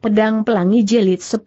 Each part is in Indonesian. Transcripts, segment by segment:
Pedang Pelangi Jelit 10.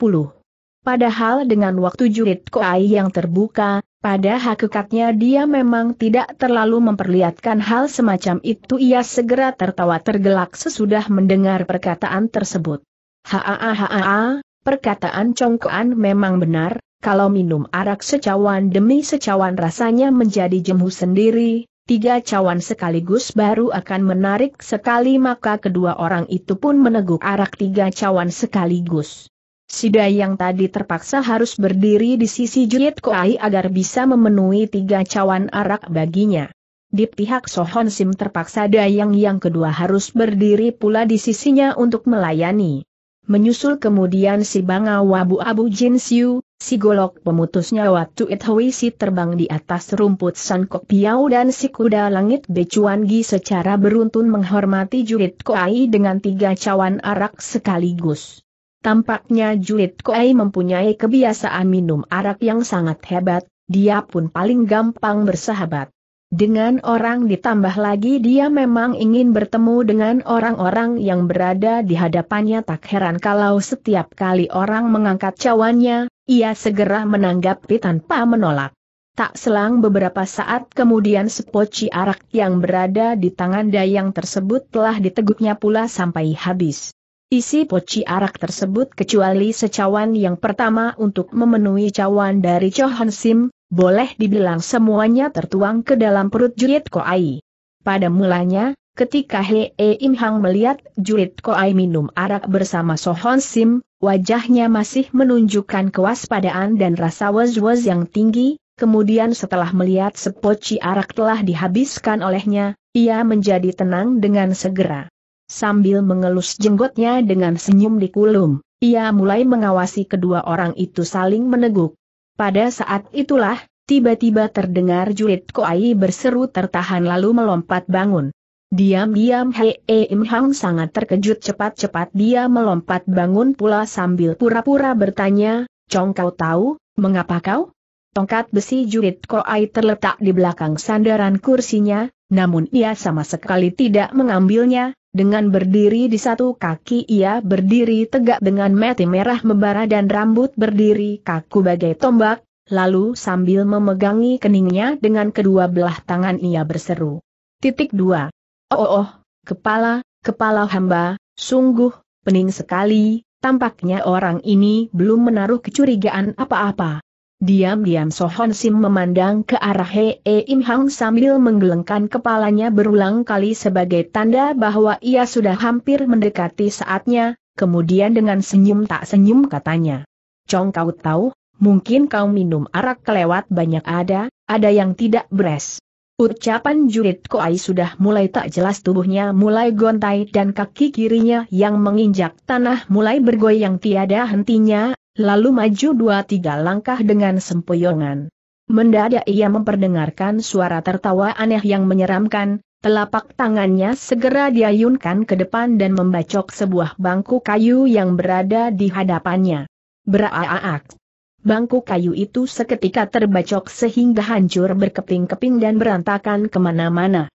Padahal dengan waktu jurit Koai yang terbuka, pada hakikatnya dia memang tidak terlalu memperlihatkan hal semacam itu ia segera tertawa tergelak sesudah mendengar perkataan tersebut. Haa perkataan congkoan memang benar, kalau minum arak secawan demi secawan rasanya menjadi jemu sendiri, tiga cawan sekaligus baru akan menarik sekali maka kedua orang itu pun meneguk arak tiga cawan sekaligus. Sida yang tadi terpaksa harus berdiri di sisi Juliet Koai agar bisa memenuhi tiga cawan arak baginya. Di pihak Sohon Sim terpaksa Dayang yang kedua harus berdiri pula di sisinya untuk melayani. Menyusul kemudian si Bangawa Abu Abu Jin Siu, Si golok pemutus nyawa Tuit Hui Si terbang di atas rumput San Kok Piau dan si kuda langit Becuan Gi secara beruntun menghormati Jurit Koai dengan tiga cawan arak sekaligus. Tampaknya Jurit Koai mempunyai kebiasaan minum arak yang sangat hebat, dia pun paling gampang bersahabat. Dengan orang ditambah lagi dia memang ingin bertemu dengan orang-orang yang berada di hadapannya tak heran kalau setiap kali orang mengangkat cawannya, ia segera menanggapi tanpa menolak. Tak selang beberapa saat kemudian sepoci arak yang berada di tangan dayang tersebut telah diteguknya pula sampai habis. Isi poci arak tersebut kecuali secawan yang pertama untuk memenuhi cawan dari Chohan Sim, boleh dibilang semuanya tertuang ke dalam perut Jurit Koai. Pada mulanya, ketika Hei e Im Hang melihat Jurit Koai minum arak bersama Sohon Sim, wajahnya masih menunjukkan kewaspadaan dan rasa was-was yang tinggi, kemudian setelah melihat sepoci arak telah dihabiskan olehnya, ia menjadi tenang dengan segera. Sambil mengelus jenggotnya dengan senyum di kulum, ia mulai mengawasi kedua orang itu saling meneguk. Pada saat itulah, tiba-tiba terdengar jurit Koai berseru tertahan lalu melompat bangun. Diam-diam Hei e Im Hang sangat terkejut cepat-cepat dia melompat bangun pula sambil pura-pura bertanya, Cong kau tahu, mengapa kau? Tongkat besi jurit Koai terletak di belakang sandaran kursinya, namun ia sama sekali tidak mengambilnya, dengan berdiri di satu kaki ia berdiri tegak dengan mati merah membara dan rambut berdiri kaku bagai tombak, lalu sambil memegangi keningnya dengan kedua belah tangan ia berseru. Titik dua. Oh, oh, oh, kepala, kepala hamba, sungguh, pening sekali, tampaknya orang ini belum menaruh kecurigaan apa-apa. Diam-diam Sohon Sim memandang ke arah Hei e Im Hang sambil menggelengkan kepalanya berulang kali sebagai tanda bahwa ia sudah hampir mendekati saatnya, kemudian dengan senyum tak senyum katanya. Cong kau tahu, mungkin kau minum arak kelewat banyak ada, ada yang tidak beres. Ucapan jurid Koai sudah mulai tak jelas tubuhnya mulai gontai dan kaki kirinya yang menginjak tanah mulai bergoyang tiada hentinya lalu maju dua tiga langkah dengan sempoyongan. Mendadak ia memperdengarkan suara tertawa aneh yang menyeramkan, telapak tangannya segera diayunkan ke depan dan membacok sebuah bangku kayu yang berada di hadapannya. Beraaak! Bangku kayu itu seketika terbacok sehingga hancur berkeping-keping dan berantakan kemana-mana.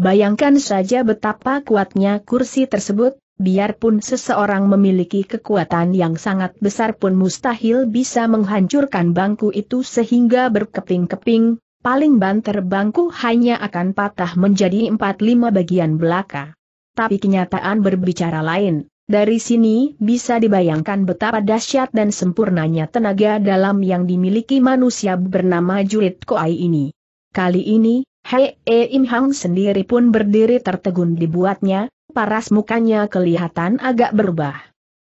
Bayangkan saja betapa kuatnya kursi tersebut, biarpun seseorang memiliki kekuatan yang sangat besar pun mustahil bisa menghancurkan bangku itu sehingga berkeping-keping, paling banter bangku hanya akan patah menjadi 4-5 bagian belaka. Tapi kenyataan berbicara lain, dari sini bisa dibayangkan betapa dahsyat dan sempurnanya tenaga dalam yang dimiliki manusia bernama Jurit Koai ini. Kali ini, Hei e Im Hang sendiri pun berdiri tertegun dibuatnya, paras mukanya kelihatan agak berubah.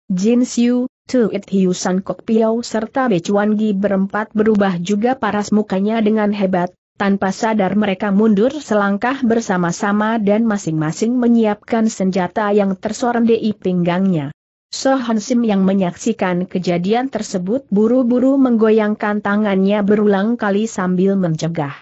Jin Xiu, It Hiu, Hiusan Kok Piao serta Becuan Gi berempat berubah juga paras mukanya dengan hebat, tanpa sadar mereka mundur selangkah bersama-sama dan masing-masing menyiapkan senjata yang tersorong di pinggangnya. So Han Sim yang menyaksikan kejadian tersebut buru-buru menggoyangkan tangannya berulang kali sambil mencegah.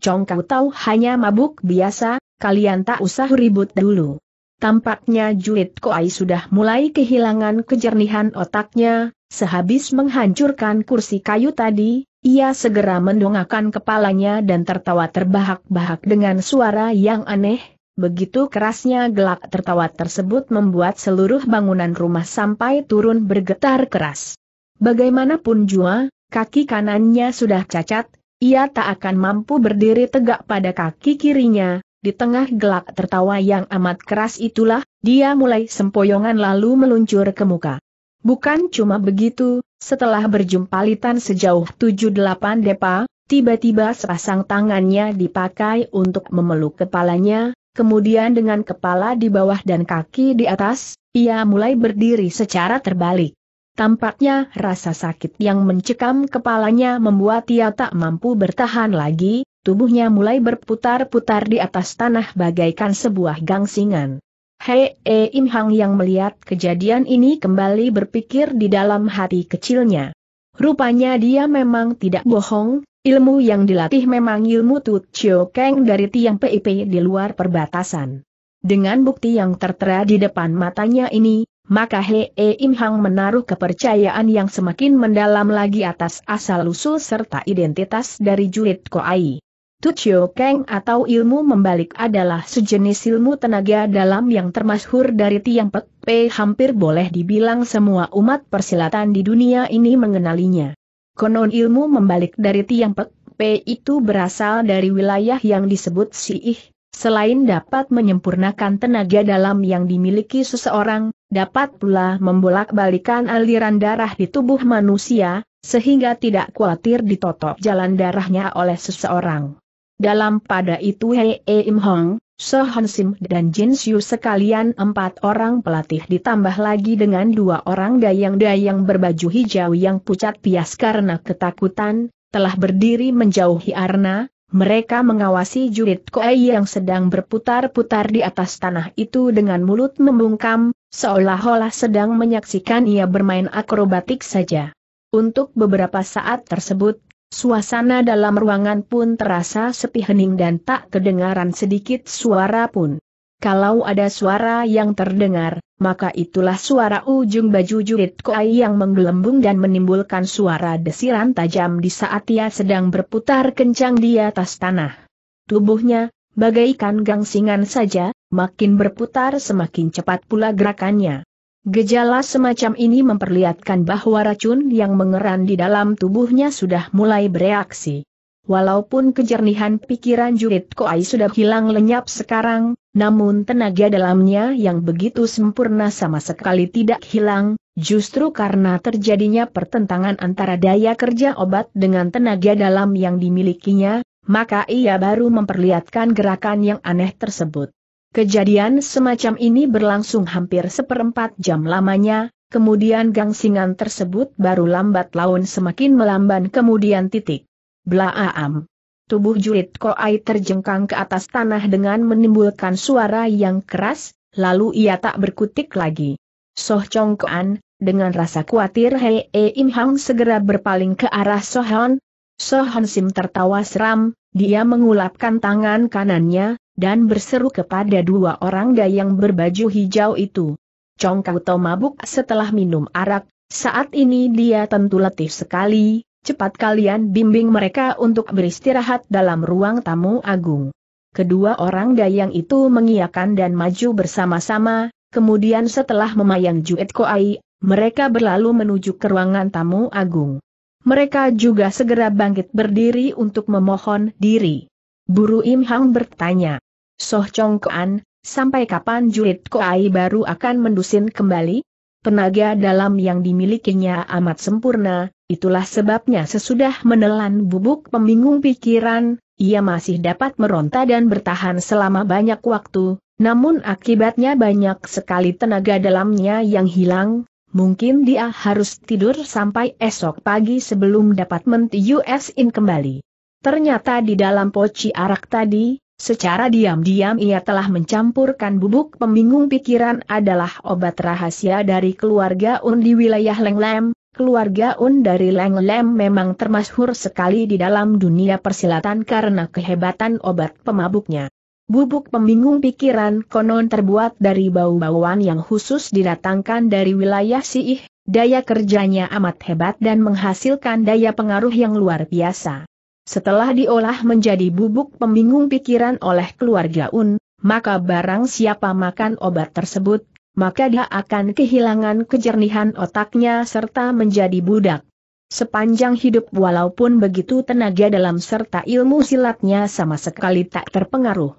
Chong Kau tahu hanya mabuk biasa, kalian tak usah ribut dulu. Tampaknya Juit Koai sudah mulai kehilangan kejernihan otaknya, sehabis menghancurkan kursi kayu tadi, ia segera mendongakkan kepalanya dan tertawa terbahak-bahak dengan suara yang aneh, begitu kerasnya gelak tertawa tersebut membuat seluruh bangunan rumah sampai turun bergetar keras. Bagaimanapun jua, kaki kanannya sudah cacat, ia tak akan mampu berdiri tegak pada kaki kirinya, di tengah gelak tertawa yang amat keras itulah, dia mulai sempoyongan lalu meluncur ke muka. Bukan cuma begitu, setelah berjumpa litan sejauh 7-8 depa, tiba-tiba sepasang tangannya dipakai untuk memeluk kepalanya, kemudian dengan kepala di bawah dan kaki di atas, ia mulai berdiri secara terbalik. Tampaknya rasa sakit yang mencekam kepalanya membuat ia tak mampu bertahan lagi, Tubuhnya mulai berputar-putar di atas tanah bagaikan sebuah gangsingan. Hei e Hang yang melihat kejadian ini kembali berpikir di dalam hati kecilnya. Rupanya dia memang tidak bohong, ilmu yang dilatih memang ilmu Tut Chio Keng dari tiang PIP di luar perbatasan. Dengan bukti yang tertera di depan matanya ini, maka Hei e Im Hang menaruh kepercayaan yang semakin mendalam lagi atas asal-usul serta identitas dari jurid Koai. Tuchio Keng atau ilmu membalik adalah sejenis ilmu tenaga dalam yang termasyhur dari Tiang Pek Pe hampir boleh dibilang semua umat persilatan di dunia ini mengenalinya. Konon ilmu membalik dari Tiang Pek Pe itu berasal dari wilayah yang disebut Siih, selain dapat menyempurnakan tenaga dalam yang dimiliki seseorang, dapat pula membolak-balikan aliran darah di tubuh manusia, sehingga tidak khawatir ditotok jalan darahnya oleh seseorang. Dalam pada itu Hei e Im Hong, So Hon Sim dan Jin Xiu sekalian empat orang pelatih ditambah lagi dengan dua orang dayang-dayang berbaju hijau yang pucat pias karena ketakutan, telah berdiri menjauhi Arna, mereka mengawasi jurit Koei yang sedang berputar-putar di atas tanah itu dengan mulut membungkam, seolah-olah sedang menyaksikan ia bermain akrobatik saja. Untuk beberapa saat tersebut, Suasana dalam ruangan pun terasa sepi hening dan tak kedengaran sedikit suara pun. Kalau ada suara yang terdengar, maka itulah suara ujung baju jurit koai yang menggelembung dan menimbulkan suara desiran tajam di saat ia sedang berputar kencang di atas tanah. Tubuhnya, bagaikan gangsingan saja, makin berputar semakin cepat pula gerakannya. Gejala semacam ini memperlihatkan bahwa racun yang mengeran di dalam tubuhnya sudah mulai bereaksi. Walaupun kejernihan pikiran Jurit Koai sudah hilang lenyap sekarang, namun tenaga dalamnya yang begitu sempurna sama sekali tidak hilang, justru karena terjadinya pertentangan antara daya kerja obat dengan tenaga dalam yang dimilikinya, maka ia baru memperlihatkan gerakan yang aneh tersebut. Kejadian semacam ini berlangsung hampir seperempat jam lamanya, kemudian gangsingan tersebut baru lambat laun semakin melamban kemudian titik. Blaam. Tubuh jurit Koai terjengkang ke atas tanah dengan menimbulkan suara yang keras, lalu ia tak berkutik lagi. Soh Chong Koan, dengan rasa khawatir Hei e Im Hang segera berpaling ke arah Sohon. Sohon Sim tertawa seram, dia mengulapkan tangan kanannya, dan berseru kepada dua orang dayang berbaju hijau itu. Chong Kau mabuk setelah minum arak, saat ini dia tentu letih sekali, cepat kalian bimbing mereka untuk beristirahat dalam ruang tamu agung. Kedua orang dayang itu mengiakan dan maju bersama-sama, kemudian setelah memayang Juet Koai, mereka berlalu menuju ke ruangan tamu agung. Mereka juga segera bangkit berdiri untuk memohon diri. Buru Im Hang bertanya, Soh Chong Kuan, sampai kapan julid Koai baru akan mendusin kembali? Tenaga dalam yang dimilikinya amat sempurna, itulah sebabnya sesudah menelan bubuk pembingung pikiran, ia masih dapat meronta dan bertahan selama banyak waktu, namun akibatnya banyak sekali tenaga dalamnya yang hilang, mungkin dia harus tidur sampai esok pagi sebelum dapat mentiusin kembali. Ternyata di dalam poci arak tadi, Secara diam-diam ia telah mencampurkan bubuk pembingung pikiran adalah obat rahasia dari keluarga Un di wilayah Lenglem. Keluarga Un dari Lenglem memang termasyhur sekali di dalam dunia persilatan karena kehebatan obat pemabuknya. Bubuk pembingung pikiran konon terbuat dari bau-bauan yang khusus didatangkan dari wilayah Siih, daya kerjanya amat hebat dan menghasilkan daya pengaruh yang luar biasa. Setelah diolah menjadi bubuk pembingung pikiran oleh keluarga Un, maka barang siapa makan obat tersebut, maka dia akan kehilangan kejernihan otaknya serta menjadi budak. Sepanjang hidup walaupun begitu tenaga dalam serta ilmu silatnya sama sekali tak terpengaruh.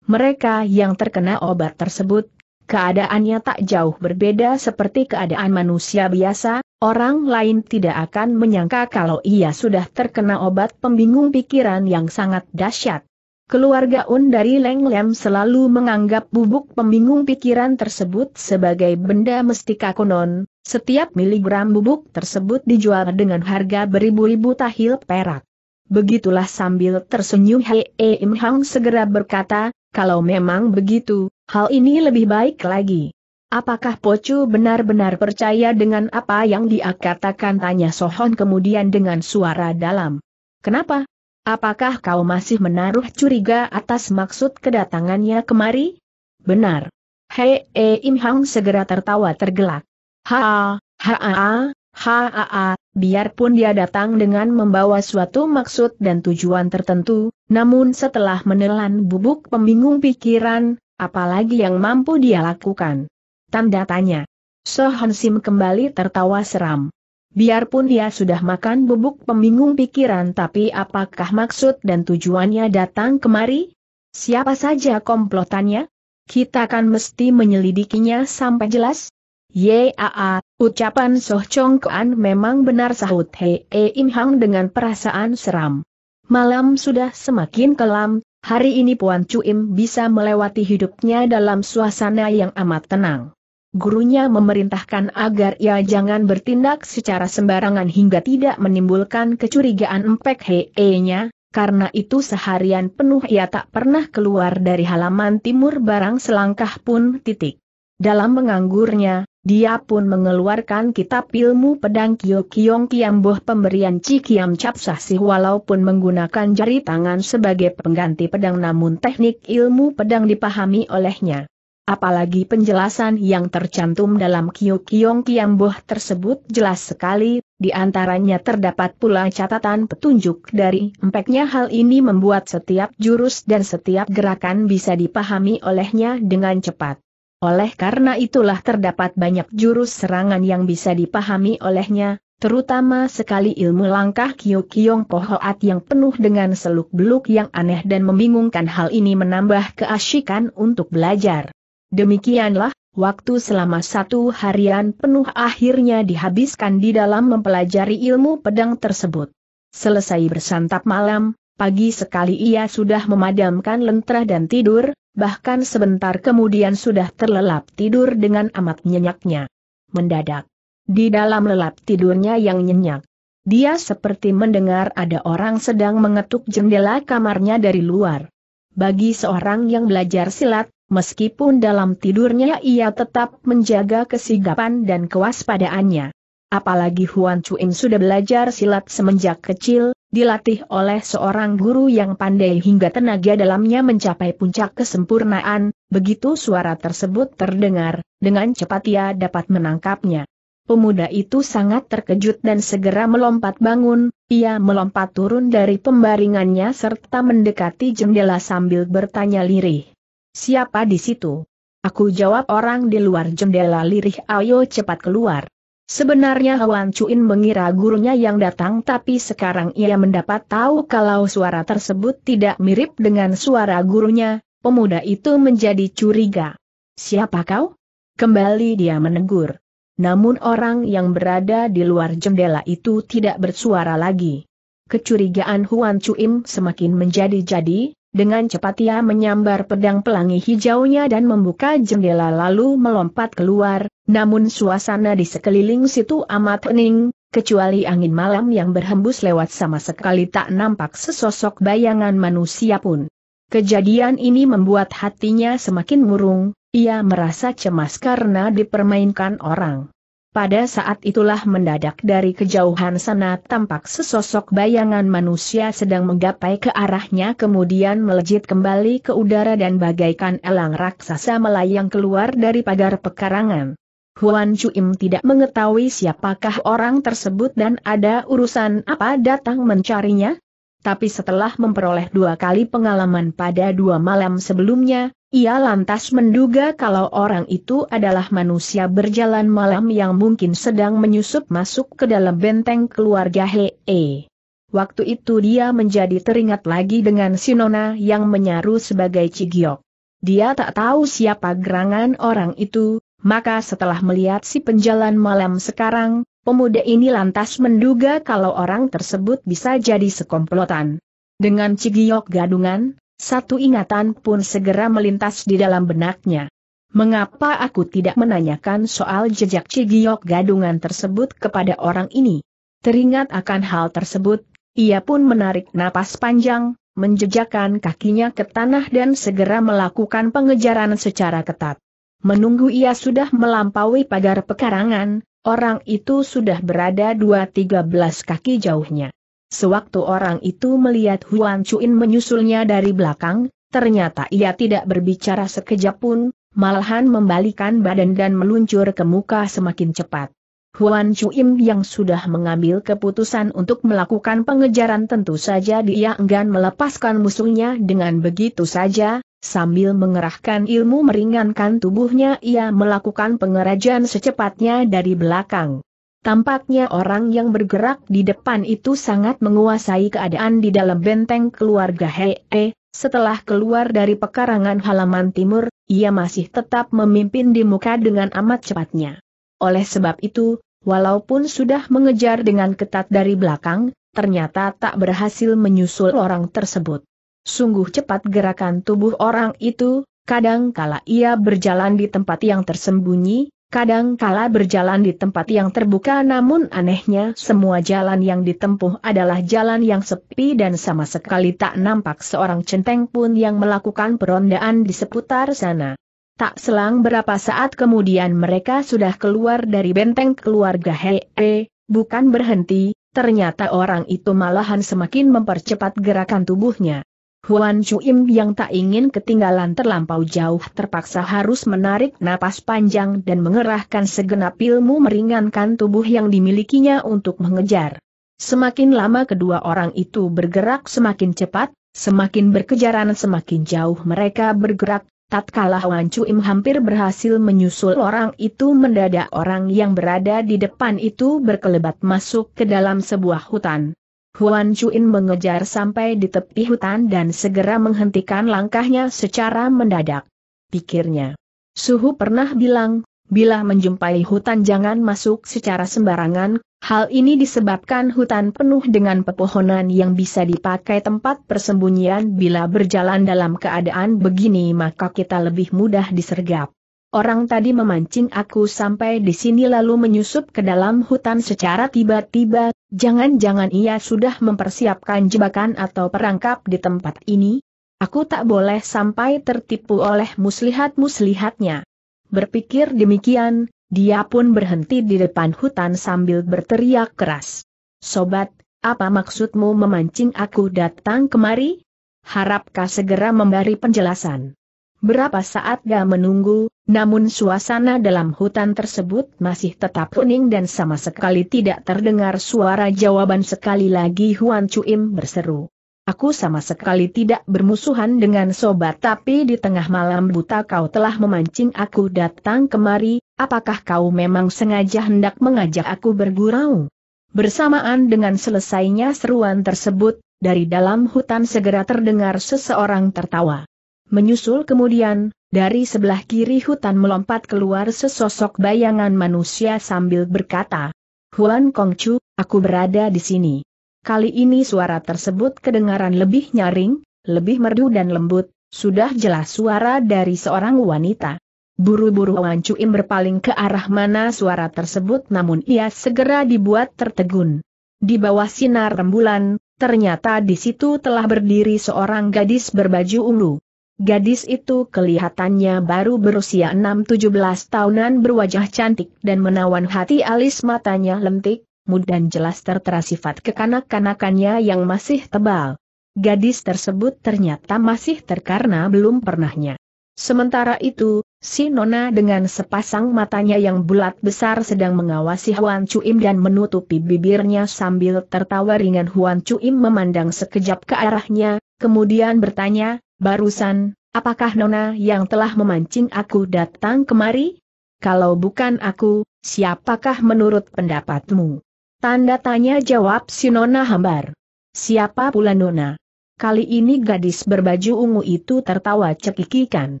Mereka yang terkena obat tersebut, keadaannya tak jauh berbeda seperti keadaan manusia biasa, orang lain tidak akan menyangka kalau ia sudah terkena obat pembingung pikiran yang sangat dahsyat. Keluarga Un dari Leng Lem selalu menganggap bubuk pembingung pikiran tersebut sebagai benda mestika konon, setiap miligram bubuk tersebut dijual dengan harga beribu-ribu tahil perak. Begitulah sambil tersenyum Hei Im Hang segera berkata, kalau memang begitu, Hal ini lebih baik lagi. Apakah Pocu benar-benar percaya dengan apa yang dia katakan tanya Sohon kemudian dengan suara dalam. Kenapa? Apakah kau masih menaruh curiga atas maksud kedatangannya kemari? Benar. Hei e Im Hang segera tertawa tergelak. Ha, ha, ha, ha, ha, biarpun dia datang dengan membawa suatu maksud dan tujuan tertentu, namun setelah menelan bubuk pembingung pikiran, Apalagi yang mampu dia lakukan? Tanda tanya. Sohan Sim kembali tertawa seram. Biarpun dia sudah makan bubuk pembingung pikiran tapi apakah maksud dan tujuannya datang kemari? Siapa saja komplotannya? Kita kan mesti menyelidikinya sampai jelas? Yaa, ucapan Soh Chong Kuan memang benar sahut Hei e Im Hang dengan perasaan seram. Malam sudah semakin kelam, hari ini Puan Cuim bisa melewati hidupnya dalam suasana yang amat tenang. Gurunya memerintahkan agar ia jangan bertindak secara sembarangan hingga tidak menimbulkan kecurigaan empek hee-nya, karena itu seharian penuh ia tak pernah keluar dari halaman timur barang selangkah pun titik. Dalam menganggurnya, dia pun mengeluarkan kitab ilmu pedang Kyo Kiong Kiamboh pemberian Ci Kiam Cap walaupun menggunakan jari tangan sebagai pengganti pedang namun teknik ilmu pedang dipahami olehnya. Apalagi penjelasan yang tercantum dalam Kyo Kiong Kiamboh tersebut jelas sekali, di antaranya terdapat pula catatan petunjuk dari empeknya hal ini membuat setiap jurus dan setiap gerakan bisa dipahami olehnya dengan cepat. Oleh karena itulah terdapat banyak jurus serangan yang bisa dipahami olehnya, terutama sekali ilmu langkah Kiong Pohoat yang penuh dengan seluk-beluk yang aneh dan membingungkan hal ini menambah keasyikan untuk belajar. Demikianlah, waktu selama satu harian penuh akhirnya dihabiskan di dalam mempelajari ilmu pedang tersebut. Selesai bersantap malam, pagi sekali ia sudah memadamkan lentera dan tidur, bahkan sebentar kemudian sudah terlelap tidur dengan amat nyenyaknya. Mendadak, di dalam lelap tidurnya yang nyenyak, dia seperti mendengar ada orang sedang mengetuk jendela kamarnya dari luar. Bagi seorang yang belajar silat, meskipun dalam tidurnya ia tetap menjaga kesigapan dan kewaspadaannya. Apalagi Huan Chuin sudah belajar silat semenjak kecil, Dilatih oleh seorang guru yang pandai hingga tenaga dalamnya mencapai puncak kesempurnaan, begitu suara tersebut terdengar, dengan cepat ia dapat menangkapnya. Pemuda itu sangat terkejut dan segera melompat bangun, ia melompat turun dari pembaringannya serta mendekati jendela sambil bertanya lirih. Siapa di situ? Aku jawab orang di luar jendela lirih ayo cepat keluar. Sebenarnya Huan Chuin mengira gurunya yang datang tapi sekarang ia mendapat tahu kalau suara tersebut tidak mirip dengan suara gurunya, pemuda itu menjadi curiga. Siapa kau? Kembali dia menegur. Namun orang yang berada di luar jendela itu tidak bersuara lagi. Kecurigaan Huan Chuin semakin menjadi-jadi, dengan cepat ia menyambar pedang pelangi hijaunya dan membuka jendela lalu melompat keluar, namun suasana di sekeliling situ amat hening, kecuali angin malam yang berhembus lewat sama sekali tak nampak sesosok bayangan manusia pun. Kejadian ini membuat hatinya semakin murung, ia merasa cemas karena dipermainkan orang. Pada saat itulah mendadak dari kejauhan sana tampak sesosok bayangan manusia sedang menggapai ke arahnya kemudian melejit kembali ke udara dan bagaikan elang raksasa melayang keluar dari pagar pekarangan. Huan Chuim tidak mengetahui siapakah orang tersebut dan ada urusan apa datang mencarinya, tapi setelah memperoleh dua kali pengalaman pada dua malam sebelumnya, ia lantas menduga kalau orang itu adalah manusia berjalan malam yang mungkin sedang menyusup masuk ke dalam benteng keluarga Hee. Waktu itu dia menjadi teringat lagi dengan Sinona yang menyaru sebagai Cigiok. Dia tak tahu siapa gerangan orang itu, maka setelah melihat si penjalan malam sekarang, Pemuda ini lantas menduga kalau orang tersebut bisa jadi sekomplotan. Dengan Cigiok gadungan, satu ingatan pun segera melintas di dalam benaknya. Mengapa aku tidak menanyakan soal jejak Cigiok gadungan tersebut kepada orang ini? Teringat akan hal tersebut, ia pun menarik napas panjang, menjejakkan kakinya ke tanah dan segera melakukan pengejaran secara ketat. Menunggu ia sudah melampaui pagar pekarangan, Orang itu sudah berada dua tiga belas kaki jauhnya. Sewaktu orang itu melihat Huan Chuin menyusulnya dari belakang, ternyata ia tidak berbicara sekejap pun, malahan membalikan badan dan meluncur ke muka semakin cepat. Huan Chuin yang sudah mengambil keputusan untuk melakukan pengejaran tentu saja dia enggan melepaskan musuhnya dengan begitu saja, Sambil mengerahkan ilmu meringankan tubuhnya ia melakukan pengerajan secepatnya dari belakang. Tampaknya orang yang bergerak di depan itu sangat menguasai keadaan di dalam benteng keluarga Hee, setelah keluar dari pekarangan halaman timur, ia masih tetap memimpin di muka dengan amat cepatnya. Oleh sebab itu, walaupun sudah mengejar dengan ketat dari belakang, ternyata tak berhasil menyusul orang tersebut. Sungguh cepat gerakan tubuh orang itu, kadang kala ia berjalan di tempat yang tersembunyi, kadang kala berjalan di tempat yang terbuka namun anehnya semua jalan yang ditempuh adalah jalan yang sepi dan sama sekali tak nampak seorang centeng pun yang melakukan perondaan di seputar sana. Tak selang berapa saat kemudian mereka sudah keluar dari benteng keluarga Hee, bukan berhenti, ternyata orang itu malahan semakin mempercepat gerakan tubuhnya. Huan Chuim yang tak ingin ketinggalan terlampau jauh terpaksa harus menarik napas panjang dan mengerahkan segenap ilmu meringankan tubuh yang dimilikinya untuk mengejar. Semakin lama kedua orang itu bergerak semakin cepat, semakin berkejaran semakin jauh mereka bergerak, tatkala Huan Chuim hampir berhasil menyusul orang itu mendadak orang yang berada di depan itu berkelebat masuk ke dalam sebuah hutan. Huan Chuin mengejar sampai di tepi hutan dan segera menghentikan langkahnya secara mendadak. Pikirnya. Suhu pernah bilang, bila menjumpai hutan jangan masuk secara sembarangan, hal ini disebabkan hutan penuh dengan pepohonan yang bisa dipakai tempat persembunyian bila berjalan dalam keadaan begini maka kita lebih mudah disergap. Orang tadi memancing aku sampai di sini lalu menyusup ke dalam hutan secara tiba-tiba, Jangan-jangan ia sudah mempersiapkan jebakan atau perangkap di tempat ini? Aku tak boleh sampai tertipu oleh muslihat-muslihatnya. Berpikir demikian, dia pun berhenti di depan hutan sambil berteriak keras. Sobat, apa maksudmu memancing aku datang kemari? Harapkah segera memberi penjelasan. Berapa saat dia menunggu, namun suasana dalam hutan tersebut masih tetap kuning dan sama sekali tidak terdengar suara jawaban sekali lagi Huan Chuim berseru. Aku sama sekali tidak bermusuhan dengan sobat tapi di tengah malam buta kau telah memancing aku datang kemari, apakah kau memang sengaja hendak mengajak aku bergurau? Bersamaan dengan selesainya seruan tersebut, dari dalam hutan segera terdengar seseorang tertawa. Menyusul kemudian, dari sebelah kiri hutan melompat keluar sesosok bayangan manusia sambil berkata, Huan Kongcu, aku berada di sini. Kali ini suara tersebut kedengaran lebih nyaring, lebih merdu dan lembut, sudah jelas suara dari seorang wanita. Buru-buru Wan Im berpaling ke arah mana suara tersebut namun ia segera dibuat tertegun. Di bawah sinar rembulan, ternyata di situ telah berdiri seorang gadis berbaju ungu. Gadis itu kelihatannya baru berusia 6-17 tahunan berwajah cantik dan menawan hati alis matanya lentik, mudah dan jelas tertera sifat kekanak-kanakannya yang masih tebal. Gadis tersebut ternyata masih terkarena belum pernahnya. Sementara itu, si Nona dengan sepasang matanya yang bulat besar sedang mengawasi Huan Cuim dan menutupi bibirnya sambil tertawa ringan Huan Cuim memandang sekejap ke arahnya, kemudian bertanya, Barusan, apakah Nona yang telah memancing aku datang kemari? Kalau bukan aku, siapakah menurut pendapatmu? Tanda tanya jawab si Nona hambar. Siapa pula Nona? Kali ini gadis berbaju ungu itu tertawa cekikikan.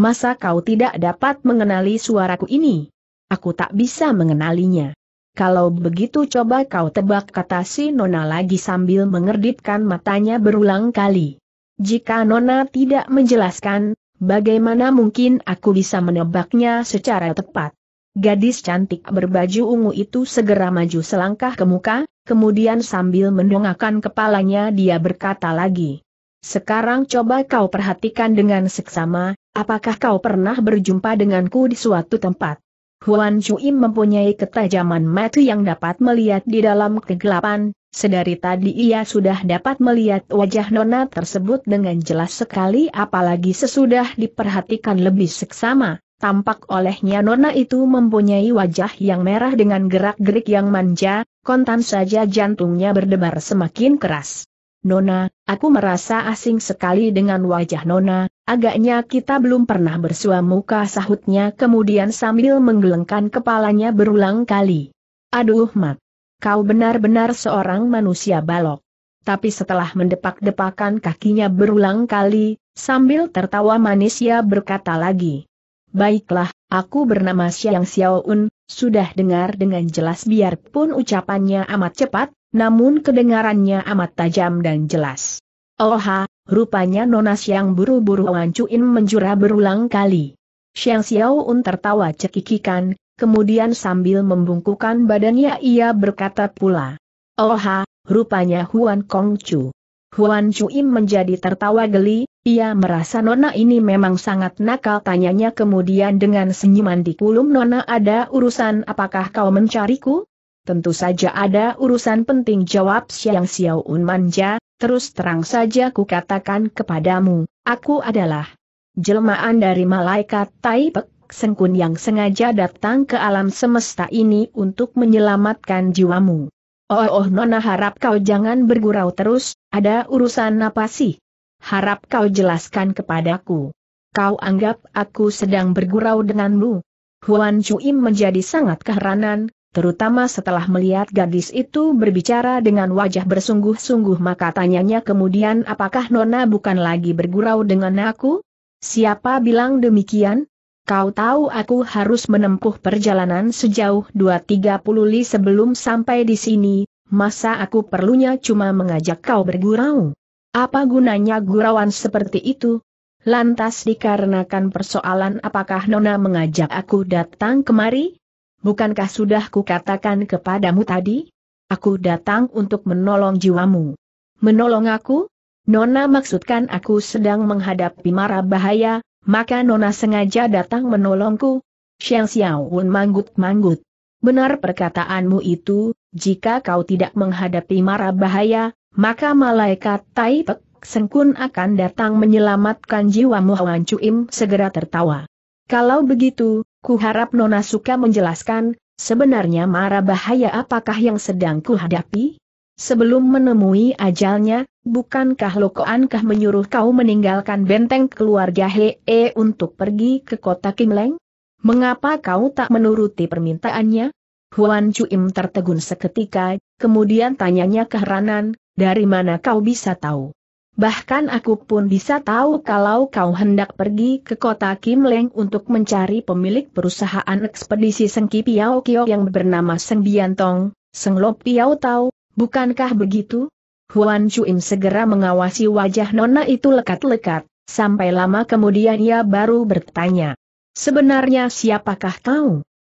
Masa kau tidak dapat mengenali suaraku ini? Aku tak bisa mengenalinya. Kalau begitu coba kau tebak kata si Nona lagi sambil mengerdipkan matanya berulang kali. Jika Nona tidak menjelaskan, bagaimana mungkin aku bisa menebaknya secara tepat? Gadis cantik berbaju ungu itu segera maju selangkah ke muka, kemudian sambil mendongakkan kepalanya dia berkata lagi. Sekarang coba kau perhatikan dengan seksama, apakah kau pernah berjumpa denganku di suatu tempat? Huan Cui mempunyai ketajaman mata yang dapat melihat di dalam kegelapan, Sedari tadi ia sudah dapat melihat wajah Nona tersebut dengan jelas sekali apalagi sesudah diperhatikan lebih seksama, tampak olehnya Nona itu mempunyai wajah yang merah dengan gerak-gerik yang manja, kontan saja jantungnya berdebar semakin keras. Nona, aku merasa asing sekali dengan wajah Nona, agaknya kita belum pernah bersua muka sahutnya kemudian sambil menggelengkan kepalanya berulang kali. Aduh mat, Kau benar-benar seorang manusia balok. Tapi setelah mendepak-depakan kakinya berulang kali, sambil tertawa manis ia berkata lagi. Baiklah, aku bernama Xiang Xiaoun, sudah dengar dengan jelas biarpun ucapannya amat cepat, namun kedengarannya amat tajam dan jelas. Oha, rupanya Nona Xiang buru-buru wancuin menjura berulang kali. Xiang Xiaoun tertawa cekikikan, kemudian sambil membungkukan badannya ia berkata pula. Oha, rupanya Huan Kong Chu. Huan Cui menjadi tertawa geli, ia merasa Nona ini memang sangat nakal tanyanya kemudian dengan senyuman di kulum Nona ada urusan apakah kau mencariku? Tentu saja ada urusan penting jawab siang Xiao Un manja, terus terang saja ku katakan kepadamu, aku adalah jelmaan dari malaikat Taipek, Sengkun yang sengaja datang ke alam semesta ini untuk menyelamatkan jiwamu. Oh, oh Nona harap kau jangan bergurau terus, ada urusan apa sih? Harap kau jelaskan kepadaku. Kau anggap aku sedang bergurau denganmu? Huan Chuim menjadi sangat keheranan, terutama setelah melihat gadis itu berbicara dengan wajah bersungguh-sungguh maka tanyanya kemudian apakah Nona bukan lagi bergurau dengan aku? Siapa bilang demikian? Kau tahu aku harus menempuh perjalanan sejauh 2-30 li sebelum sampai di sini, masa aku perlunya cuma mengajak kau bergurau? Apa gunanya gurauan seperti itu? Lantas dikarenakan persoalan apakah Nona mengajak aku datang kemari? Bukankah sudah kukatakan kepadamu tadi? Aku datang untuk menolong jiwamu. Menolong aku? Nona maksudkan aku sedang menghadapi mara bahaya, maka Nona sengaja datang menolongku. Xiang Xiaowun manggut-manggut. Benar perkataanmu itu, jika kau tidak menghadapi mara bahaya, maka malaikat Tai Pek Sengkun akan datang menyelamatkan jiwamu Wan Im segera tertawa. Kalau begitu, ku harap Nona suka menjelaskan, sebenarnya mara bahaya apakah yang sedang kuhadapi? Sebelum menemui ajalnya, Bukankah Lokoankah menyuruh kau meninggalkan benteng keluarga Hee untuk pergi ke kota Kim Leng? Mengapa kau tak menuruti permintaannya? Huan Chuim tertegun seketika, kemudian tanyanya keheranan, dari mana kau bisa tahu? Bahkan aku pun bisa tahu kalau kau hendak pergi ke kota Kim Leng untuk mencari pemilik perusahaan ekspedisi Sengki Piao Kio yang bernama Seng Biantong, Seng Lop Piao Tau, bukankah begitu? Huan Chuim segera mengawasi wajah Nona itu lekat-lekat, sampai lama kemudian ia baru bertanya. Sebenarnya siapakah kau?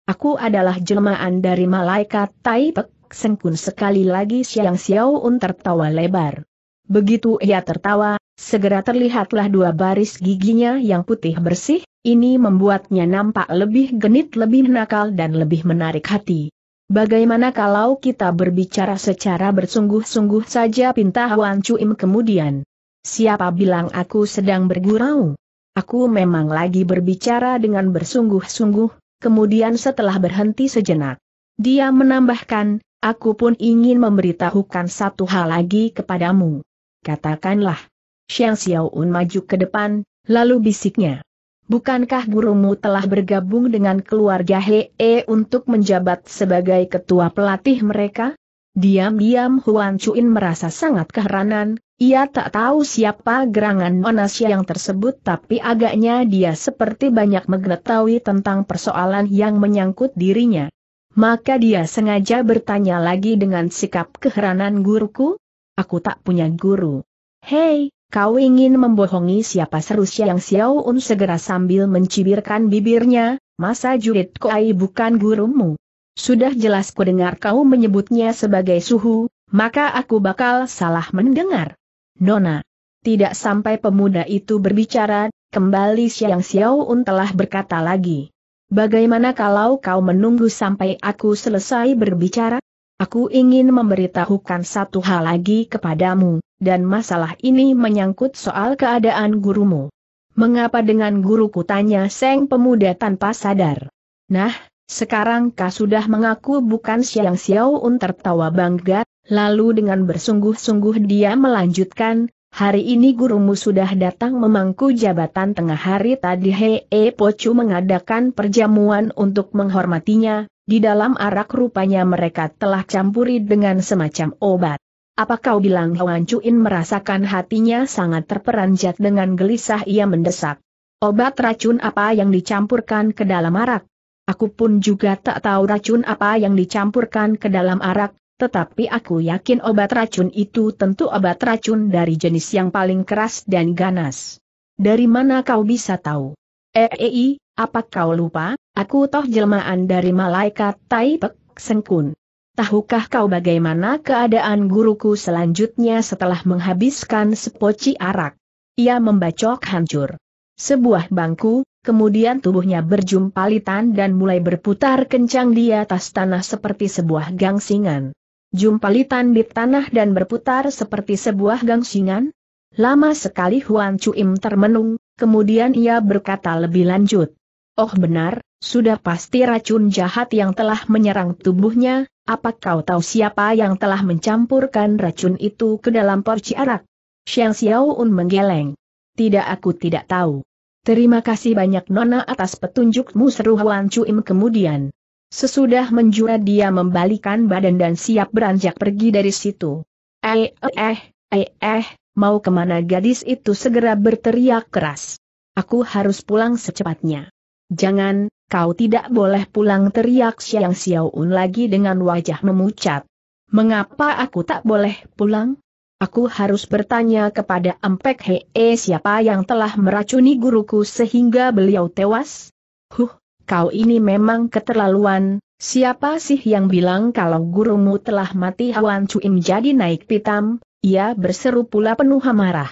Aku adalah jelmaan dari malaikat Taipek, sengkun sekali lagi Siang Xiaoun tertawa lebar. Begitu ia tertawa, segera terlihatlah dua baris giginya yang putih bersih, ini membuatnya nampak lebih genit lebih nakal dan lebih menarik hati. Bagaimana kalau kita berbicara secara bersungguh-sungguh saja pinta Huan cuim kemudian? Siapa bilang aku sedang bergurau? Aku memang lagi berbicara dengan bersungguh-sungguh, kemudian setelah berhenti sejenak. Dia menambahkan, aku pun ingin memberitahukan satu hal lagi kepadamu. Katakanlah. Xiang un maju ke depan, lalu bisiknya. Bukankah gurumu telah bergabung dengan keluarga Hee untuk menjabat sebagai ketua pelatih mereka? Diam-diam Huan Chuin merasa sangat keheranan, ia tak tahu siapa gerangan manusia yang tersebut tapi agaknya dia seperti banyak mengetahui tentang persoalan yang menyangkut dirinya. Maka dia sengaja bertanya lagi dengan sikap keheranan guruku? Aku tak punya guru. Hei, Kau ingin membohongi siapa seru Siang Xiao Un segera sambil mencibirkan bibirnya, masa jurid Koai bukan gurumu. Sudah jelas ku dengar kau menyebutnya sebagai suhu, maka aku bakal salah mendengar. Nona. Tidak sampai pemuda itu berbicara, kembali Siang Xiao Un telah berkata lagi. Bagaimana kalau kau menunggu sampai aku selesai berbicara? Aku ingin memberitahukan satu hal lagi kepadamu, dan masalah ini menyangkut soal keadaan gurumu. Mengapa dengan guruku tanya Seng pemuda tanpa sadar? Nah, sekarang kau sudah mengaku bukan Siang Un tertawa bangga, lalu dengan bersungguh-sungguh dia melanjutkan, Hari ini gurumu sudah datang memangku jabatan tengah hari tadi Hee Pocu mengadakan perjamuan untuk menghormatinya, di dalam arak rupanya mereka telah campuri dengan semacam obat. Apa kau bilang Huan Cuin merasakan hatinya sangat terperanjat dengan gelisah ia mendesak. Obat racun apa yang dicampurkan ke dalam arak? Aku pun juga tak tahu racun apa yang dicampurkan ke dalam arak, tetapi aku yakin obat racun itu tentu obat racun dari jenis yang paling keras dan ganas. Dari mana kau bisa tahu? Eei, eh, eh, apa kau lupa, aku toh jelmaan dari malaikat Taipek Sengkun. Tahukah kau bagaimana keadaan guruku selanjutnya setelah menghabiskan sepoci arak? Ia membacok hancur. Sebuah bangku, kemudian tubuhnya berjumpalitan dan mulai berputar kencang di atas tanah seperti sebuah gangsingan jumpalitan di tanah dan berputar seperti sebuah gangsingan? Lama sekali Huan Chuim termenung, kemudian ia berkata lebih lanjut. Oh benar, sudah pasti racun jahat yang telah menyerang tubuhnya, apa kau tahu siapa yang telah mencampurkan racun itu ke dalam porci arak? Xiang Xiao Un menggeleng. Tidak aku tidak tahu. Terima kasih banyak Nona atas petunjukmu seru Huan Chuim kemudian. Sesudah menjura dia membalikan badan dan siap beranjak pergi dari situ. Eh, eh, eh, eh, mau kemana gadis itu segera berteriak keras. Aku harus pulang secepatnya. Jangan, kau tidak boleh pulang teriak siang siaun lagi dengan wajah memucat. Mengapa aku tak boleh pulang? Aku harus bertanya kepada Empek Hee siapa yang telah meracuni guruku sehingga beliau tewas? Huh, kau ini memang keterlaluan, siapa sih yang bilang kalau gurumu telah mati Hwan Cuim jadi naik pitam, ia berseru pula penuh amarah.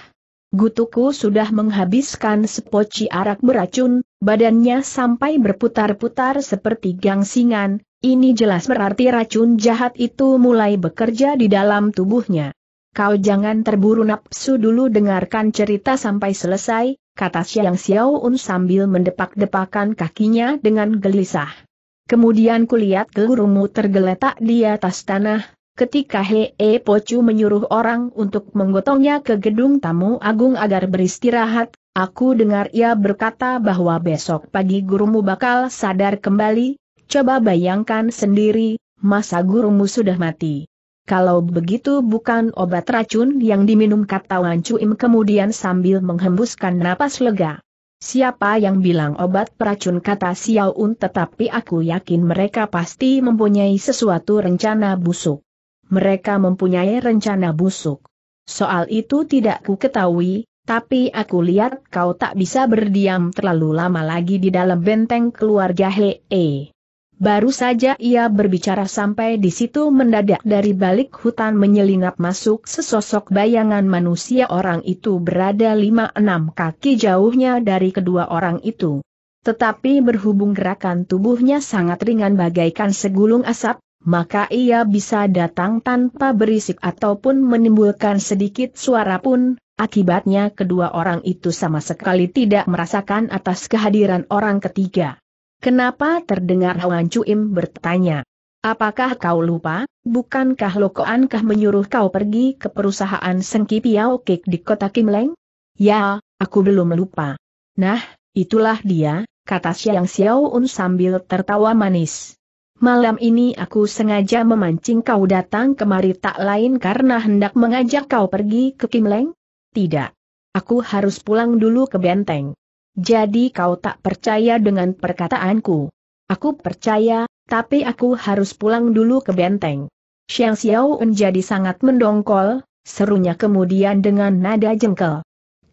Gutuku sudah menghabiskan sepoci arak beracun, badannya sampai berputar-putar seperti gangsingan, ini jelas berarti racun jahat itu mulai bekerja di dalam tubuhnya. Kau jangan terburu nafsu dulu dengarkan cerita sampai selesai, kata Xiang Xiaoun sambil mendepak-depakan kakinya dengan gelisah. Kemudian kulihat gelurumu tergeletak di atas tanah, ketika Hee -he e Pocu menyuruh orang untuk menggotongnya ke gedung tamu agung agar beristirahat, aku dengar ia berkata bahwa besok pagi gurumu bakal sadar kembali, coba bayangkan sendiri, masa gurumu sudah mati. Kalau begitu bukan obat racun yang diminum kata Wan Im kemudian sambil menghembuskan napas lega. Siapa yang bilang obat peracun kata Xiao Un tetapi aku yakin mereka pasti mempunyai sesuatu rencana busuk. Mereka mempunyai rencana busuk. Soal itu tidak ku ketahui, tapi aku lihat kau tak bisa berdiam terlalu lama lagi di dalam benteng keluarga Hee. Baru saja ia berbicara sampai di situ mendadak dari balik hutan menyelinap masuk sesosok bayangan manusia orang itu berada lima enam kaki jauhnya dari kedua orang itu. Tetapi berhubung gerakan tubuhnya sangat ringan bagaikan segulung asap, maka ia bisa datang tanpa berisik ataupun menimbulkan sedikit suara pun, akibatnya kedua orang itu sama sekali tidak merasakan atas kehadiran orang ketiga. Kenapa terdengar Huan Cuim bertanya? Apakah kau lupa, bukankah Lokoan Kah menyuruh kau pergi ke perusahaan Sengki Piao Kek di kota Kim Leng? Ya, aku belum lupa. Nah, itulah dia, kata Xiang Xiaoun sambil tertawa manis. Malam ini aku sengaja memancing kau datang kemari tak lain karena hendak mengajak kau pergi ke Kim Leng? Tidak. Aku harus pulang dulu ke benteng. Jadi kau tak percaya dengan perkataanku. Aku percaya, tapi aku harus pulang dulu ke benteng. Xiang Xiao menjadi sangat mendongkol, serunya kemudian dengan nada jengkel.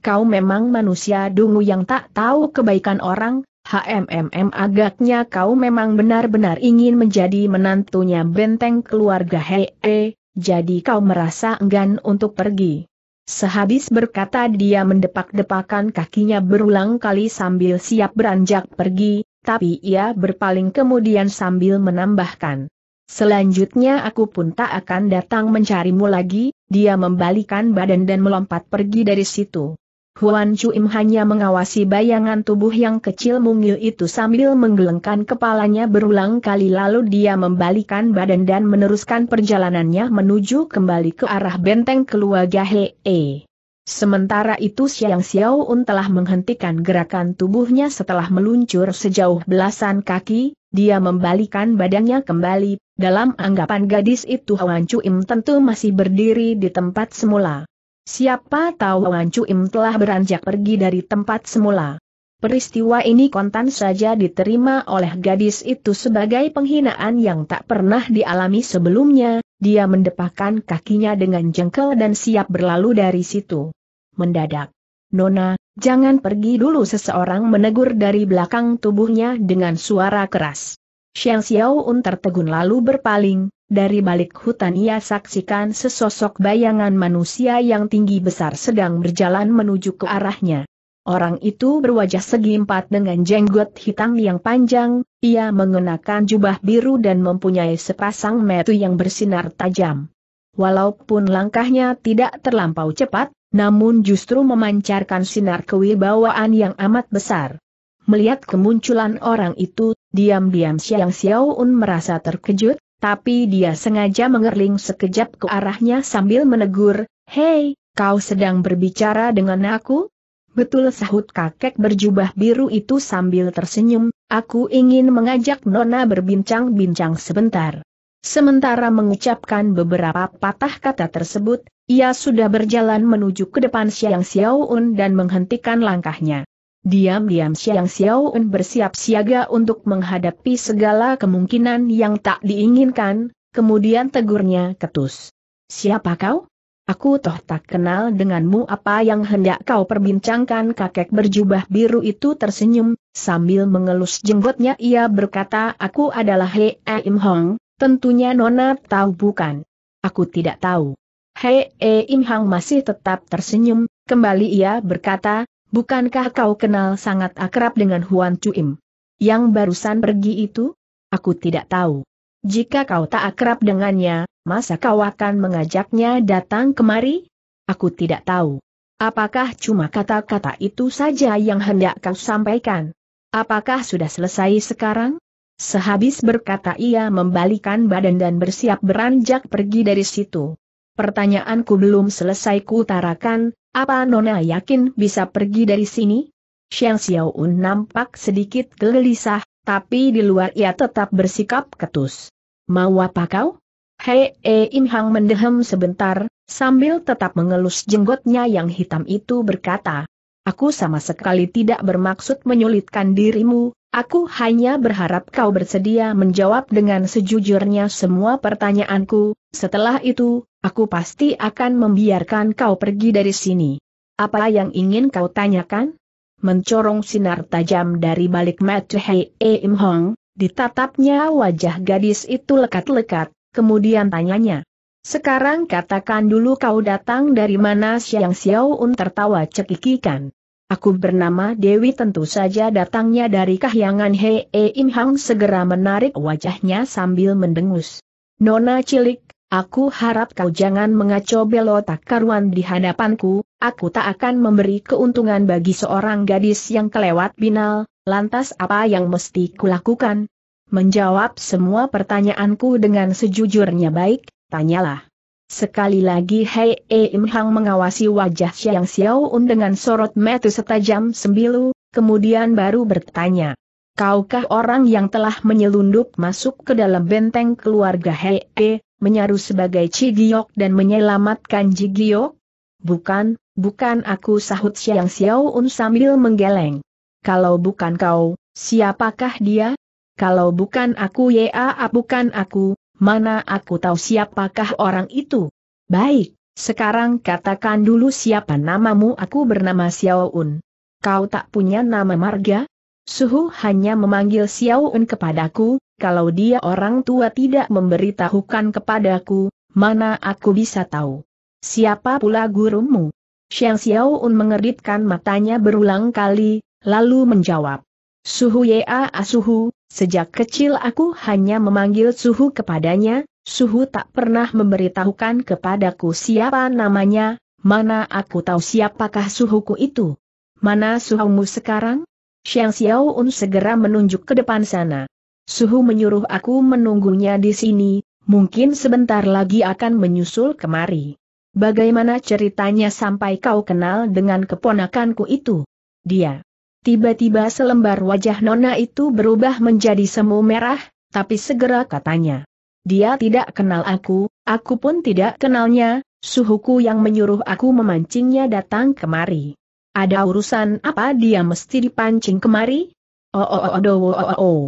Kau memang manusia dungu yang tak tahu kebaikan orang, HMMM agaknya kau memang benar-benar ingin menjadi menantunya benteng keluarga Hei, -he, e, jadi kau merasa enggan untuk pergi. Sehabis berkata dia mendepak-depakan kakinya berulang kali sambil siap beranjak pergi, tapi ia berpaling kemudian sambil menambahkan. Selanjutnya aku pun tak akan datang mencarimu lagi, dia membalikan badan dan melompat pergi dari situ. Huan Chuim hanya mengawasi bayangan tubuh yang kecil mungil itu sambil menggelengkan kepalanya berulang kali lalu dia membalikan badan dan meneruskan perjalanannya menuju kembali ke arah benteng keluarga Hee. Sementara itu Xiang Xiaoun telah menghentikan gerakan tubuhnya setelah meluncur sejauh belasan kaki, dia membalikan badannya kembali, dalam anggapan gadis itu Huan Chuim tentu masih berdiri di tempat semula. Siapa tahu Wan Im telah beranjak pergi dari tempat semula. Peristiwa ini kontan saja diterima oleh gadis itu sebagai penghinaan yang tak pernah dialami sebelumnya, dia mendepakan kakinya dengan jengkel dan siap berlalu dari situ. Mendadak. Nona, jangan pergi dulu seseorang menegur dari belakang tubuhnya dengan suara keras. Xiang Xiao Un tertegun lalu berpaling, dari balik hutan ia saksikan sesosok bayangan manusia yang tinggi besar sedang berjalan menuju ke arahnya. Orang itu berwajah segi empat dengan jenggot hitam yang panjang, ia mengenakan jubah biru dan mempunyai sepasang metu yang bersinar tajam. Walaupun langkahnya tidak terlampau cepat, namun justru memancarkan sinar kewibawaan yang amat besar. Melihat kemunculan orang itu, diam-diam Xiang Xiaoun merasa terkejut, tapi dia sengaja mengerling sekejap ke arahnya sambil menegur, Hei, kau sedang berbicara dengan aku? Betul sahut kakek berjubah biru itu sambil tersenyum, aku ingin mengajak Nona berbincang-bincang sebentar. Sementara mengucapkan beberapa patah kata tersebut, ia sudah berjalan menuju ke depan Xiang Xiaoun dan menghentikan langkahnya. Diam-diam Xiang Xiaoun bersiap siaga untuk menghadapi segala kemungkinan yang tak diinginkan, kemudian tegurnya ketus. Siapa kau? Aku toh tak kenal denganmu apa yang hendak kau perbincangkan kakek berjubah biru itu tersenyum, sambil mengelus jenggotnya ia berkata aku adalah Hei Im Hong, tentunya Nona tahu bukan? Aku tidak tahu. Hei Im Hong masih tetap tersenyum, kembali ia berkata, Bukankah kau kenal sangat akrab dengan Huan Chuim? Yang barusan pergi itu? Aku tidak tahu. Jika kau tak akrab dengannya, masa kau akan mengajaknya datang kemari? Aku tidak tahu. Apakah cuma kata-kata itu saja yang hendak kau sampaikan? Apakah sudah selesai sekarang? Sehabis berkata ia membalikan badan dan bersiap beranjak pergi dari situ. Pertanyaanku belum selesai kutarakan, apa Nona yakin bisa pergi dari sini? Xiang Xiaoun nampak sedikit gelisah, tapi di luar ia tetap bersikap ketus. Mau apa kau? Hei e In Hang mendehem sebentar, sambil tetap mengelus jenggotnya yang hitam itu berkata. Aku sama sekali tidak bermaksud menyulitkan dirimu, aku hanya berharap kau bersedia menjawab dengan sejujurnya semua pertanyaanku, setelah itu, Aku pasti akan membiarkan kau pergi dari sini. Apa yang ingin kau tanyakan? Mencorong sinar tajam dari balik mata Hei Im Hong, ditatapnya wajah gadis itu lekat-lekat, kemudian tanyanya. Sekarang katakan dulu kau datang dari mana Siang Un tertawa cekikikan. Aku bernama Dewi tentu saja datangnya dari kahyangan Hei Im Hong segera menarik wajahnya sambil mendengus. Nona cilik, Aku harap kau jangan mengacau belotak karuan di hadapanku, aku tak akan memberi keuntungan bagi seorang gadis yang kelewat binal, lantas apa yang mesti kulakukan? Menjawab semua pertanyaanku dengan sejujurnya baik, tanyalah. Sekali lagi Hei e Im Hang mengawasi wajah Xiang Xiaoun dengan sorot mata setajam sembilu, kemudian baru bertanya. Kaukah orang yang telah menyelundup masuk ke dalam benteng keluarga Hei e? menyaru sebagai Cigiok dan menyelamatkan Cigiok? Bukan, bukan aku sahut Siang Xiaoun sambil menggeleng. Kalau bukan kau, siapakah dia? Kalau bukan aku ya bukan aku, mana aku tahu siapakah orang itu? Baik, sekarang katakan dulu siapa namamu aku bernama Xiaoun. Kau tak punya nama marga? Suhu hanya memanggil Xiao Un kepadaku, kalau dia orang tua tidak memberitahukan kepadaku, mana aku bisa tahu. Siapa pula gurumu? Xiang Un mengeritkan matanya berulang kali, lalu menjawab. Suhu Ya Asuhu, sejak kecil aku hanya memanggil Suhu kepadanya, Suhu tak pernah memberitahukan kepadaku siapa namanya, mana aku tahu siapakah Suhuku itu. Mana Suhumu sekarang? Xiang un segera menunjuk ke depan sana. Suhu menyuruh aku menunggunya di sini, mungkin sebentar lagi akan menyusul kemari. Bagaimana ceritanya sampai kau kenal dengan keponakanku itu? Dia. Tiba-tiba selembar wajah Nona itu berubah menjadi semu merah, tapi segera katanya. Dia tidak kenal aku, aku pun tidak kenalnya, suhuku yang menyuruh aku memancingnya datang kemari. Ada urusan apa dia mesti dipancing kemari? Oh oh oh oh oh oh oh.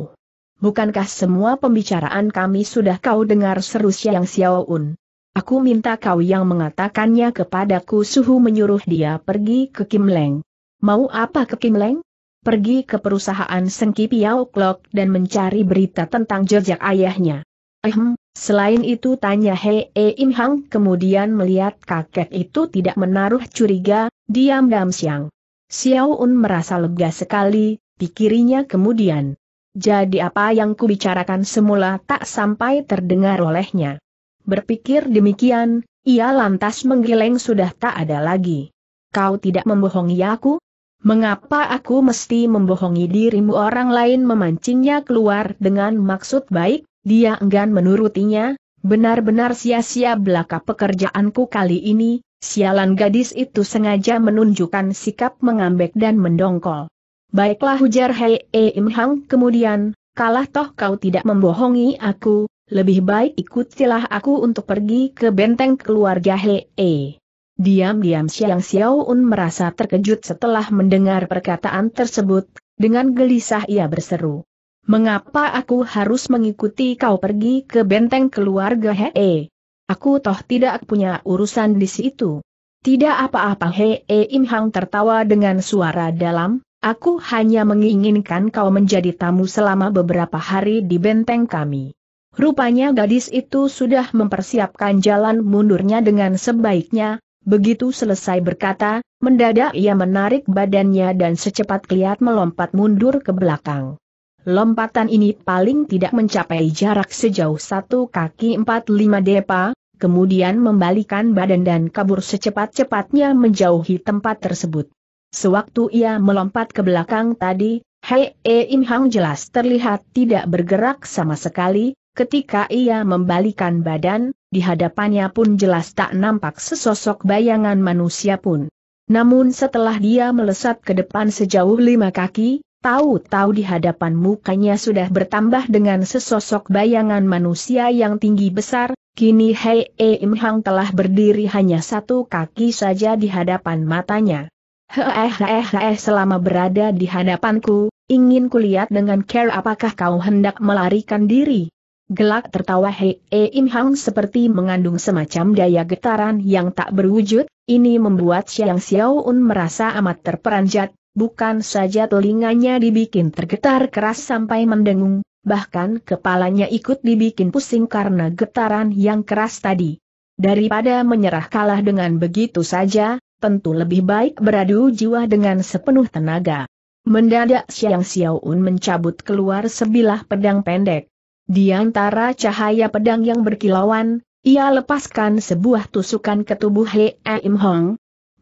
Bukankah semua pembicaraan kami sudah kau dengar seru Xiao Xiaoun? Aku minta kau yang mengatakannya kepadaku suhu menyuruh dia pergi ke Kim Leng. Mau apa ke Kim Leng? Pergi ke perusahaan Sengki Piao Clock dan mencari berita tentang jejak ayahnya. Ehem, Selain itu tanya Hei e Im Hang kemudian melihat kakek itu tidak menaruh curiga, diam dam siang. Xiao Un merasa lega sekali, pikirinya kemudian. Jadi apa yang kubicarakan semula tak sampai terdengar olehnya. Berpikir demikian, ia lantas menggeleng sudah tak ada lagi. Kau tidak membohongi aku? Mengapa aku mesti membohongi dirimu orang lain memancingnya keluar dengan maksud baik? Dia enggan menurutinya, benar-benar sia-sia belaka pekerjaanku kali ini, sialan gadis itu sengaja menunjukkan sikap mengambek dan mendongkol. Baiklah hujar Hei e Im kemudian, kalah toh kau tidak membohongi aku, lebih baik ikutilah aku untuk pergi ke benteng keluarga Hei Hee. Diam-diam Siang Xiaoun merasa terkejut setelah mendengar perkataan tersebut, dengan gelisah ia berseru. Mengapa aku harus mengikuti kau pergi ke benteng keluarga Hee? Eh, aku toh tidak punya urusan di situ. Tidak apa-apa Hee eh, Im Hang tertawa dengan suara dalam, aku hanya menginginkan kau menjadi tamu selama beberapa hari di benteng kami. Rupanya gadis itu sudah mempersiapkan jalan mundurnya dengan sebaiknya, begitu selesai berkata, mendadak ia menarik badannya dan secepat kelihat melompat mundur ke belakang. Lompatan ini paling tidak mencapai jarak sejauh satu kaki empat lima depa, kemudian membalikan badan dan kabur secepat-cepatnya menjauhi tempat tersebut. Sewaktu ia melompat ke belakang tadi, Hei E In Hang jelas terlihat tidak bergerak sama sekali, ketika ia membalikan badan, di hadapannya pun jelas tak nampak sesosok bayangan manusia pun. Namun setelah dia melesat ke depan sejauh lima kaki, Tahu-tahu di hadapan mukanya sudah bertambah dengan sesosok bayangan manusia yang tinggi besar, kini Hei Im e Hang telah berdiri hanya satu kaki saja di hadapan matanya. Hehehe, eh, eh, eh, selama berada di hadapanku, ingin kulihat dengan care apakah kau hendak melarikan diri. Gelak tertawa Hei Im e Hang seperti mengandung semacam daya getaran yang tak berwujud, ini membuat Xiang Xiaoun merasa amat terperanjat, Bukan saja telinganya dibikin tergetar keras sampai mendengung, bahkan kepalanya ikut dibikin pusing karena getaran yang keras tadi. Daripada menyerah kalah dengan begitu saja, tentu lebih baik beradu jiwa dengan sepenuh tenaga. Mendadak Siang Xiaoun mencabut keluar sebilah pedang pendek. Di antara cahaya pedang yang berkilauan, ia lepaskan sebuah tusukan ke tubuh He Im Hong,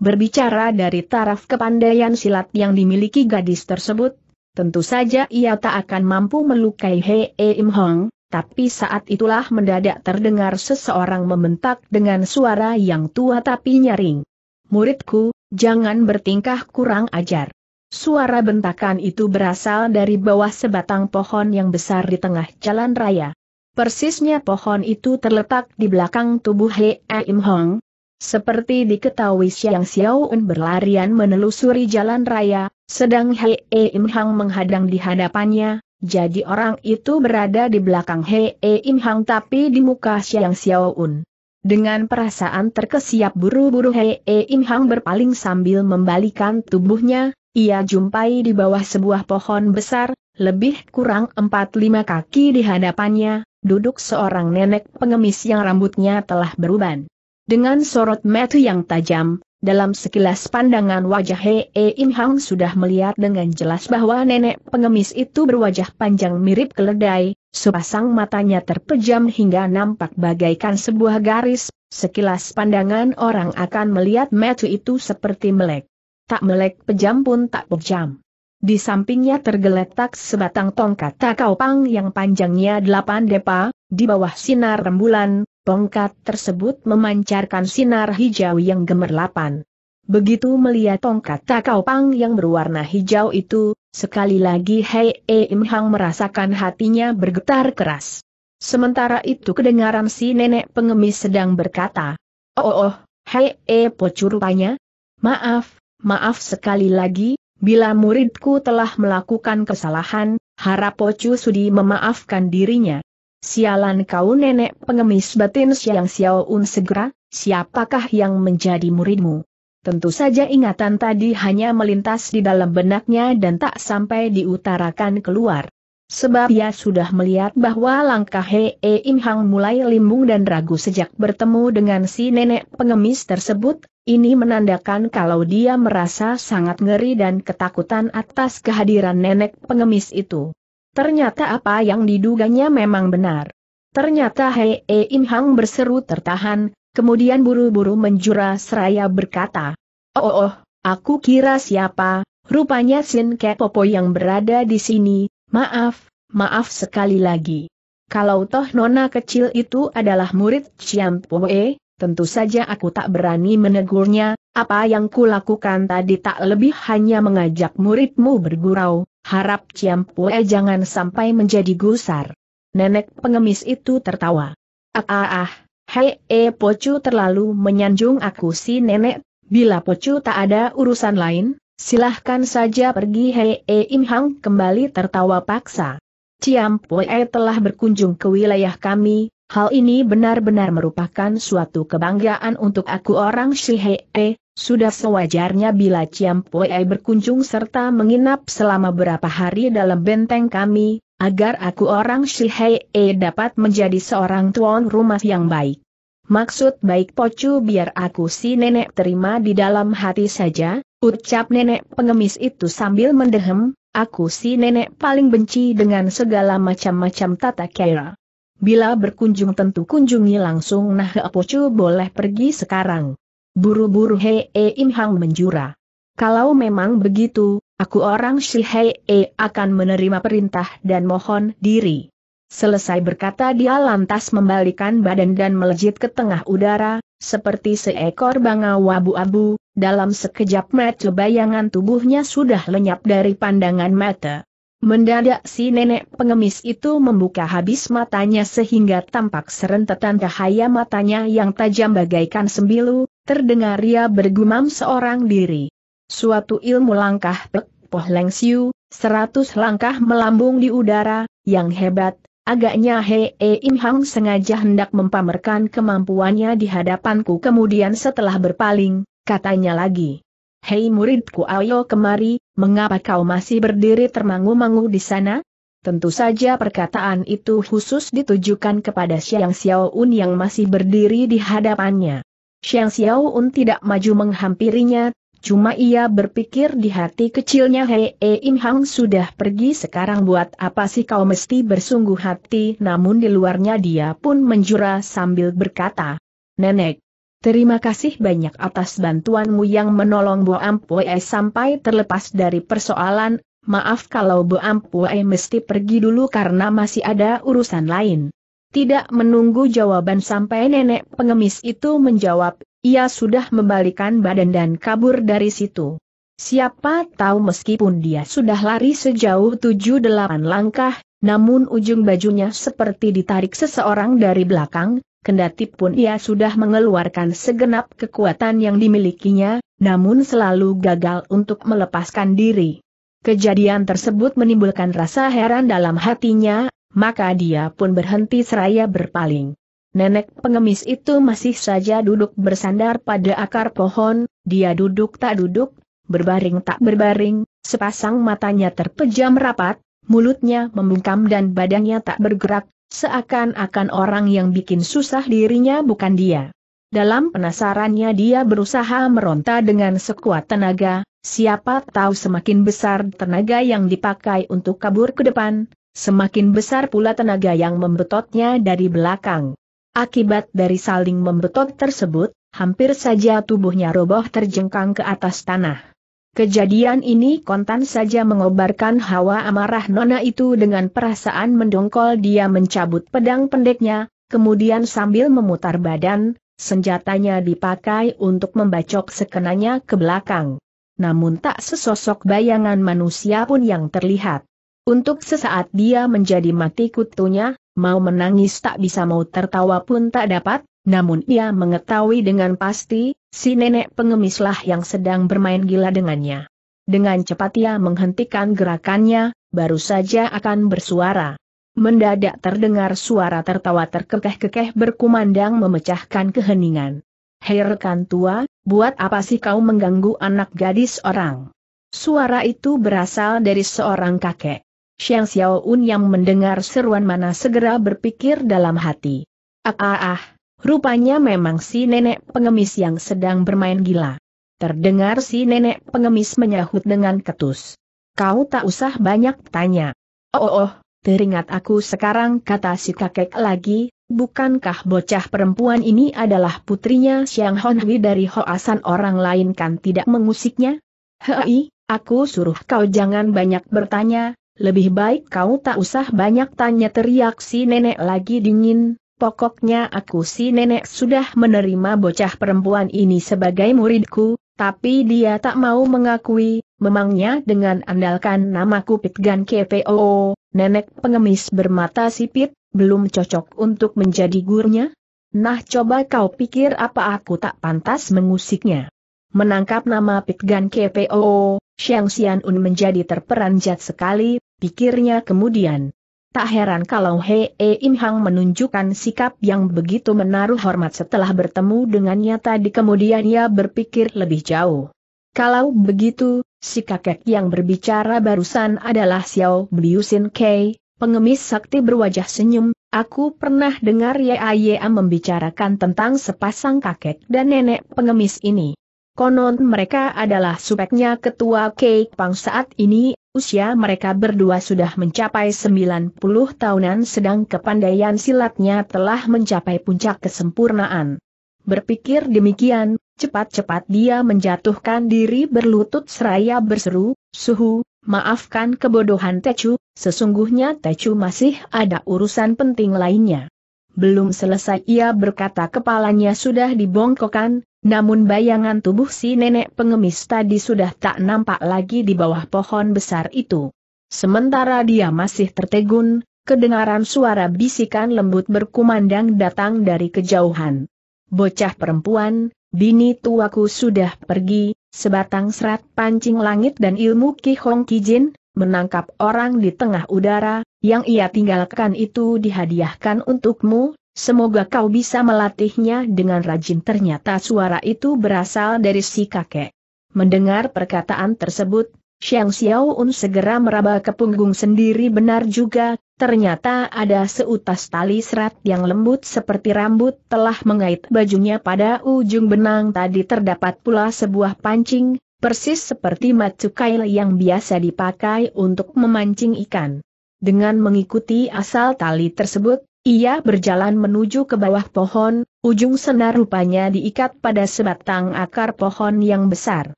Berbicara dari taraf kepandaian silat yang dimiliki gadis tersebut, tentu saja ia tak akan mampu melukai Hei Im Hong, tapi saat itulah mendadak terdengar seseorang membentak dengan suara yang tua tapi nyaring. Muridku, jangan bertingkah kurang ajar. Suara bentakan itu berasal dari bawah sebatang pohon yang besar di tengah jalan raya. Persisnya pohon itu terletak di belakang tubuh Hei Im Hong, seperti diketahui Xiang Xiaoun berlarian menelusuri jalan raya, sedang Hee Im Hang menghadang di hadapannya, jadi orang itu berada di belakang Hee Im Hang tapi di muka Xiang Xiaoun. Dengan perasaan terkesiap buru-buru Hee Im Hang berpaling sambil membalikan tubuhnya, ia jumpai di bawah sebuah pohon besar, lebih kurang 4-5 kaki di hadapannya, duduk seorang nenek pengemis yang rambutnya telah beruban. Dengan sorot mata yang tajam, dalam sekilas pandangan wajah Hee-im Hang sudah melihat dengan jelas bahwa nenek pengemis itu berwajah panjang mirip keledai, sepasang matanya terpejam hingga nampak bagaikan sebuah garis, sekilas pandangan orang akan melihat mata itu seperti melek. Tak melek pejam pun tak pejam. Di sampingnya tergeletak sebatang tongkat takau pang yang panjangnya delapan depa, di bawah sinar rembulan, Tongkat tersebut memancarkan sinar hijau yang gemerlapan. Begitu melihat tongkat takau pang yang berwarna hijau itu, sekali lagi Hei Im Hang merasakan hatinya bergetar keras. Sementara itu kedengaran si nenek pengemis sedang berkata, Oh oh, oh Hei E pocurupanya? rupanya? Maaf, maaf sekali lagi, bila muridku telah melakukan kesalahan, harap Pocu sudi memaafkan dirinya. Sialan kau nenek pengemis batin Siang Un segera, siapakah yang menjadi muridmu? Tentu saja ingatan tadi hanya melintas di dalam benaknya dan tak sampai diutarakan keluar. Sebab ia sudah melihat bahwa langkah Hei e Im Hang mulai limbung dan ragu sejak bertemu dengan si nenek pengemis tersebut, ini menandakan kalau dia merasa sangat ngeri dan ketakutan atas kehadiran nenek pengemis itu. Ternyata apa yang diduganya memang benar. Ternyata Hei e Im Hang berseru tertahan, kemudian buru-buru menjura seraya berkata, Oh oh oh, aku kira siapa, rupanya Sin Popo yang berada di sini, maaf, maaf sekali lagi. Kalau toh nona kecil itu adalah murid Chiam Poe, Tentu saja aku tak berani menegurnya, apa yang kulakukan tadi tak lebih hanya mengajak muridmu bergurau, harap Ciampue jangan sampai menjadi gusar. Nenek pengemis itu tertawa. Ah ah ah, hei e Pocu terlalu menyanjung aku si nenek, bila Pocu tak ada urusan lain, silahkan saja pergi hei e eh, Imhang kembali tertawa paksa. Ciampue telah berkunjung ke wilayah kami, Hal ini benar-benar merupakan suatu kebanggaan untuk aku orang Shihee, eh, sudah sewajarnya bila Chiam berkunjung serta menginap selama berapa hari dalam benteng kami, agar aku orang Shihee eh, dapat menjadi seorang tuan rumah yang baik. Maksud baik pocu biar aku si nenek terima di dalam hati saja, ucap nenek pengemis itu sambil mendehem, aku si nenek paling benci dengan segala macam-macam tata kera. Bila berkunjung tentu kunjungi langsung Nah Apocu boleh pergi sekarang. Buru-buru He e Imhang menjura. Kalau memang begitu, aku orang si He e akan menerima perintah dan mohon diri. Selesai berkata dia lantas membalikan badan dan melejit ke tengah udara, seperti seekor bangau abu-abu, dalam sekejap mata bayangan tubuhnya sudah lenyap dari pandangan mata. Mendadak si nenek pengemis itu membuka habis matanya sehingga tampak serentetan cahaya matanya yang tajam bagaikan sembilu, terdengar ia bergumam seorang diri. Suatu ilmu langkah pek, poh leng siu, seratus langkah melambung di udara, yang hebat, agaknya He e Im Hang sengaja hendak mempamerkan kemampuannya di hadapanku kemudian setelah berpaling, katanya lagi. Hei muridku ayo kemari, mengapa kau masih berdiri termangu-mangu di sana? Tentu saja perkataan itu khusus ditujukan kepada Xiang Xiaoun yang masih berdiri di hadapannya. Xiang Xiaoun tidak maju menghampirinya, Cuma ia berpikir di hati kecilnya Hei e Im Hang sudah pergi sekarang buat apa sih kau mesti bersungguh hati namun di luarnya dia pun menjura sambil berkata. Nenek, Terima kasih banyak atas bantuanmu yang menolong Bo Ampue sampai terlepas dari persoalan, maaf kalau Bo Ampue mesti pergi dulu karena masih ada urusan lain. Tidak menunggu jawaban sampai nenek pengemis itu menjawab, ia sudah membalikan badan dan kabur dari situ. Siapa tahu meskipun dia sudah lari sejauh tujuh delapan langkah, namun ujung bajunya seperti ditarik seseorang dari belakang, kendati pun ia sudah mengeluarkan segenap kekuatan yang dimilikinya, namun selalu gagal untuk melepaskan diri. Kejadian tersebut menimbulkan rasa heran dalam hatinya, maka dia pun berhenti seraya berpaling. Nenek pengemis itu masih saja duduk bersandar pada akar pohon, dia duduk tak duduk, berbaring tak berbaring, sepasang matanya terpejam rapat, mulutnya membungkam dan badannya tak bergerak, Seakan-akan orang yang bikin susah dirinya bukan dia. Dalam penasarannya dia berusaha meronta dengan sekuat tenaga, siapa tahu semakin besar tenaga yang dipakai untuk kabur ke depan, semakin besar pula tenaga yang membetotnya dari belakang. Akibat dari saling membetot tersebut, hampir saja tubuhnya roboh terjengkang ke atas tanah. Kejadian ini kontan saja mengobarkan hawa amarah Nona itu dengan perasaan mendongkol dia mencabut pedang pendeknya, kemudian sambil memutar badan, senjatanya dipakai untuk membacok sekenanya ke belakang. Namun tak sesosok bayangan manusia pun yang terlihat. Untuk sesaat dia menjadi mati kutunya, mau menangis tak bisa mau tertawa pun tak dapat, namun ia mengetahui dengan pasti, si nenek pengemislah yang sedang bermain gila dengannya. Dengan cepat ia menghentikan gerakannya, baru saja akan bersuara. Mendadak terdengar suara tertawa terkekeh-kekeh berkumandang memecahkan keheningan. Hei rekan tua, buat apa sih kau mengganggu anak gadis orang? Suara itu berasal dari seorang kakek. Xiang Xiao Xiaoun yang mendengar seruan mana segera berpikir dalam hati. Ah ah ah, Rupanya memang si nenek pengemis yang sedang bermain gila. Terdengar si nenek pengemis menyahut dengan ketus. Kau tak usah banyak tanya. Oh, oh, oh teringat aku sekarang kata si kakek lagi, bukankah bocah perempuan ini adalah putrinya Siang Honhui dari Hoasan orang lain kan tidak mengusiknya? Hei, aku suruh kau jangan banyak bertanya, lebih baik kau tak usah banyak tanya teriak si nenek lagi dingin, Pokoknya aku si nenek sudah menerima bocah perempuan ini sebagai muridku, tapi dia tak mau mengakui, memangnya dengan andalkan namaku Pitgan KPO, nenek pengemis bermata sipit, belum cocok untuk menjadi gurunya? Nah coba kau pikir apa aku tak pantas mengusiknya. Menangkap nama Pitgan KPO, Xiang Xianun menjadi terperanjat sekali, pikirnya kemudian. Tak heran kalau Hei e Im Hang menunjukkan sikap yang begitu menaruh hormat setelah bertemu dengannya tadi kemudian ia berpikir lebih jauh. Kalau begitu, si kakek yang berbicara barusan adalah Xiao Biusin Kei, pengemis sakti berwajah senyum, aku pernah dengar Ye A membicarakan tentang sepasang kakek dan nenek pengemis ini. Konon mereka adalah supeknya ketua Kek Pang saat ini, usia mereka berdua sudah mencapai 90 tahunan sedang kepandaian silatnya telah mencapai puncak kesempurnaan. Berpikir demikian, cepat-cepat dia menjatuhkan diri berlutut seraya berseru, Suhu, maafkan kebodohan Tecu, sesungguhnya Tecu masih ada urusan penting lainnya. Belum selesai ia berkata kepalanya sudah dibongkokan. Namun bayangan tubuh si nenek pengemis tadi sudah tak nampak lagi di bawah pohon besar itu. Sementara dia masih tertegun, kedengaran suara bisikan lembut berkumandang datang dari kejauhan. Bocah perempuan, bini tuaku sudah pergi, sebatang serat pancing langit dan ilmu kihong Kijin, menangkap orang di tengah udara, yang ia tinggalkan itu dihadiahkan untukmu, Semoga kau bisa melatihnya dengan rajin ternyata suara itu berasal dari si kakek. Mendengar perkataan tersebut, Xiang un segera meraba ke punggung sendiri benar juga, ternyata ada seutas tali serat yang lembut seperti rambut telah mengait bajunya pada ujung benang tadi terdapat pula sebuah pancing, persis seperti matsukail yang biasa dipakai untuk memancing ikan. Dengan mengikuti asal tali tersebut, ia berjalan menuju ke bawah pohon, ujung senar rupanya diikat pada sebatang akar pohon yang besar.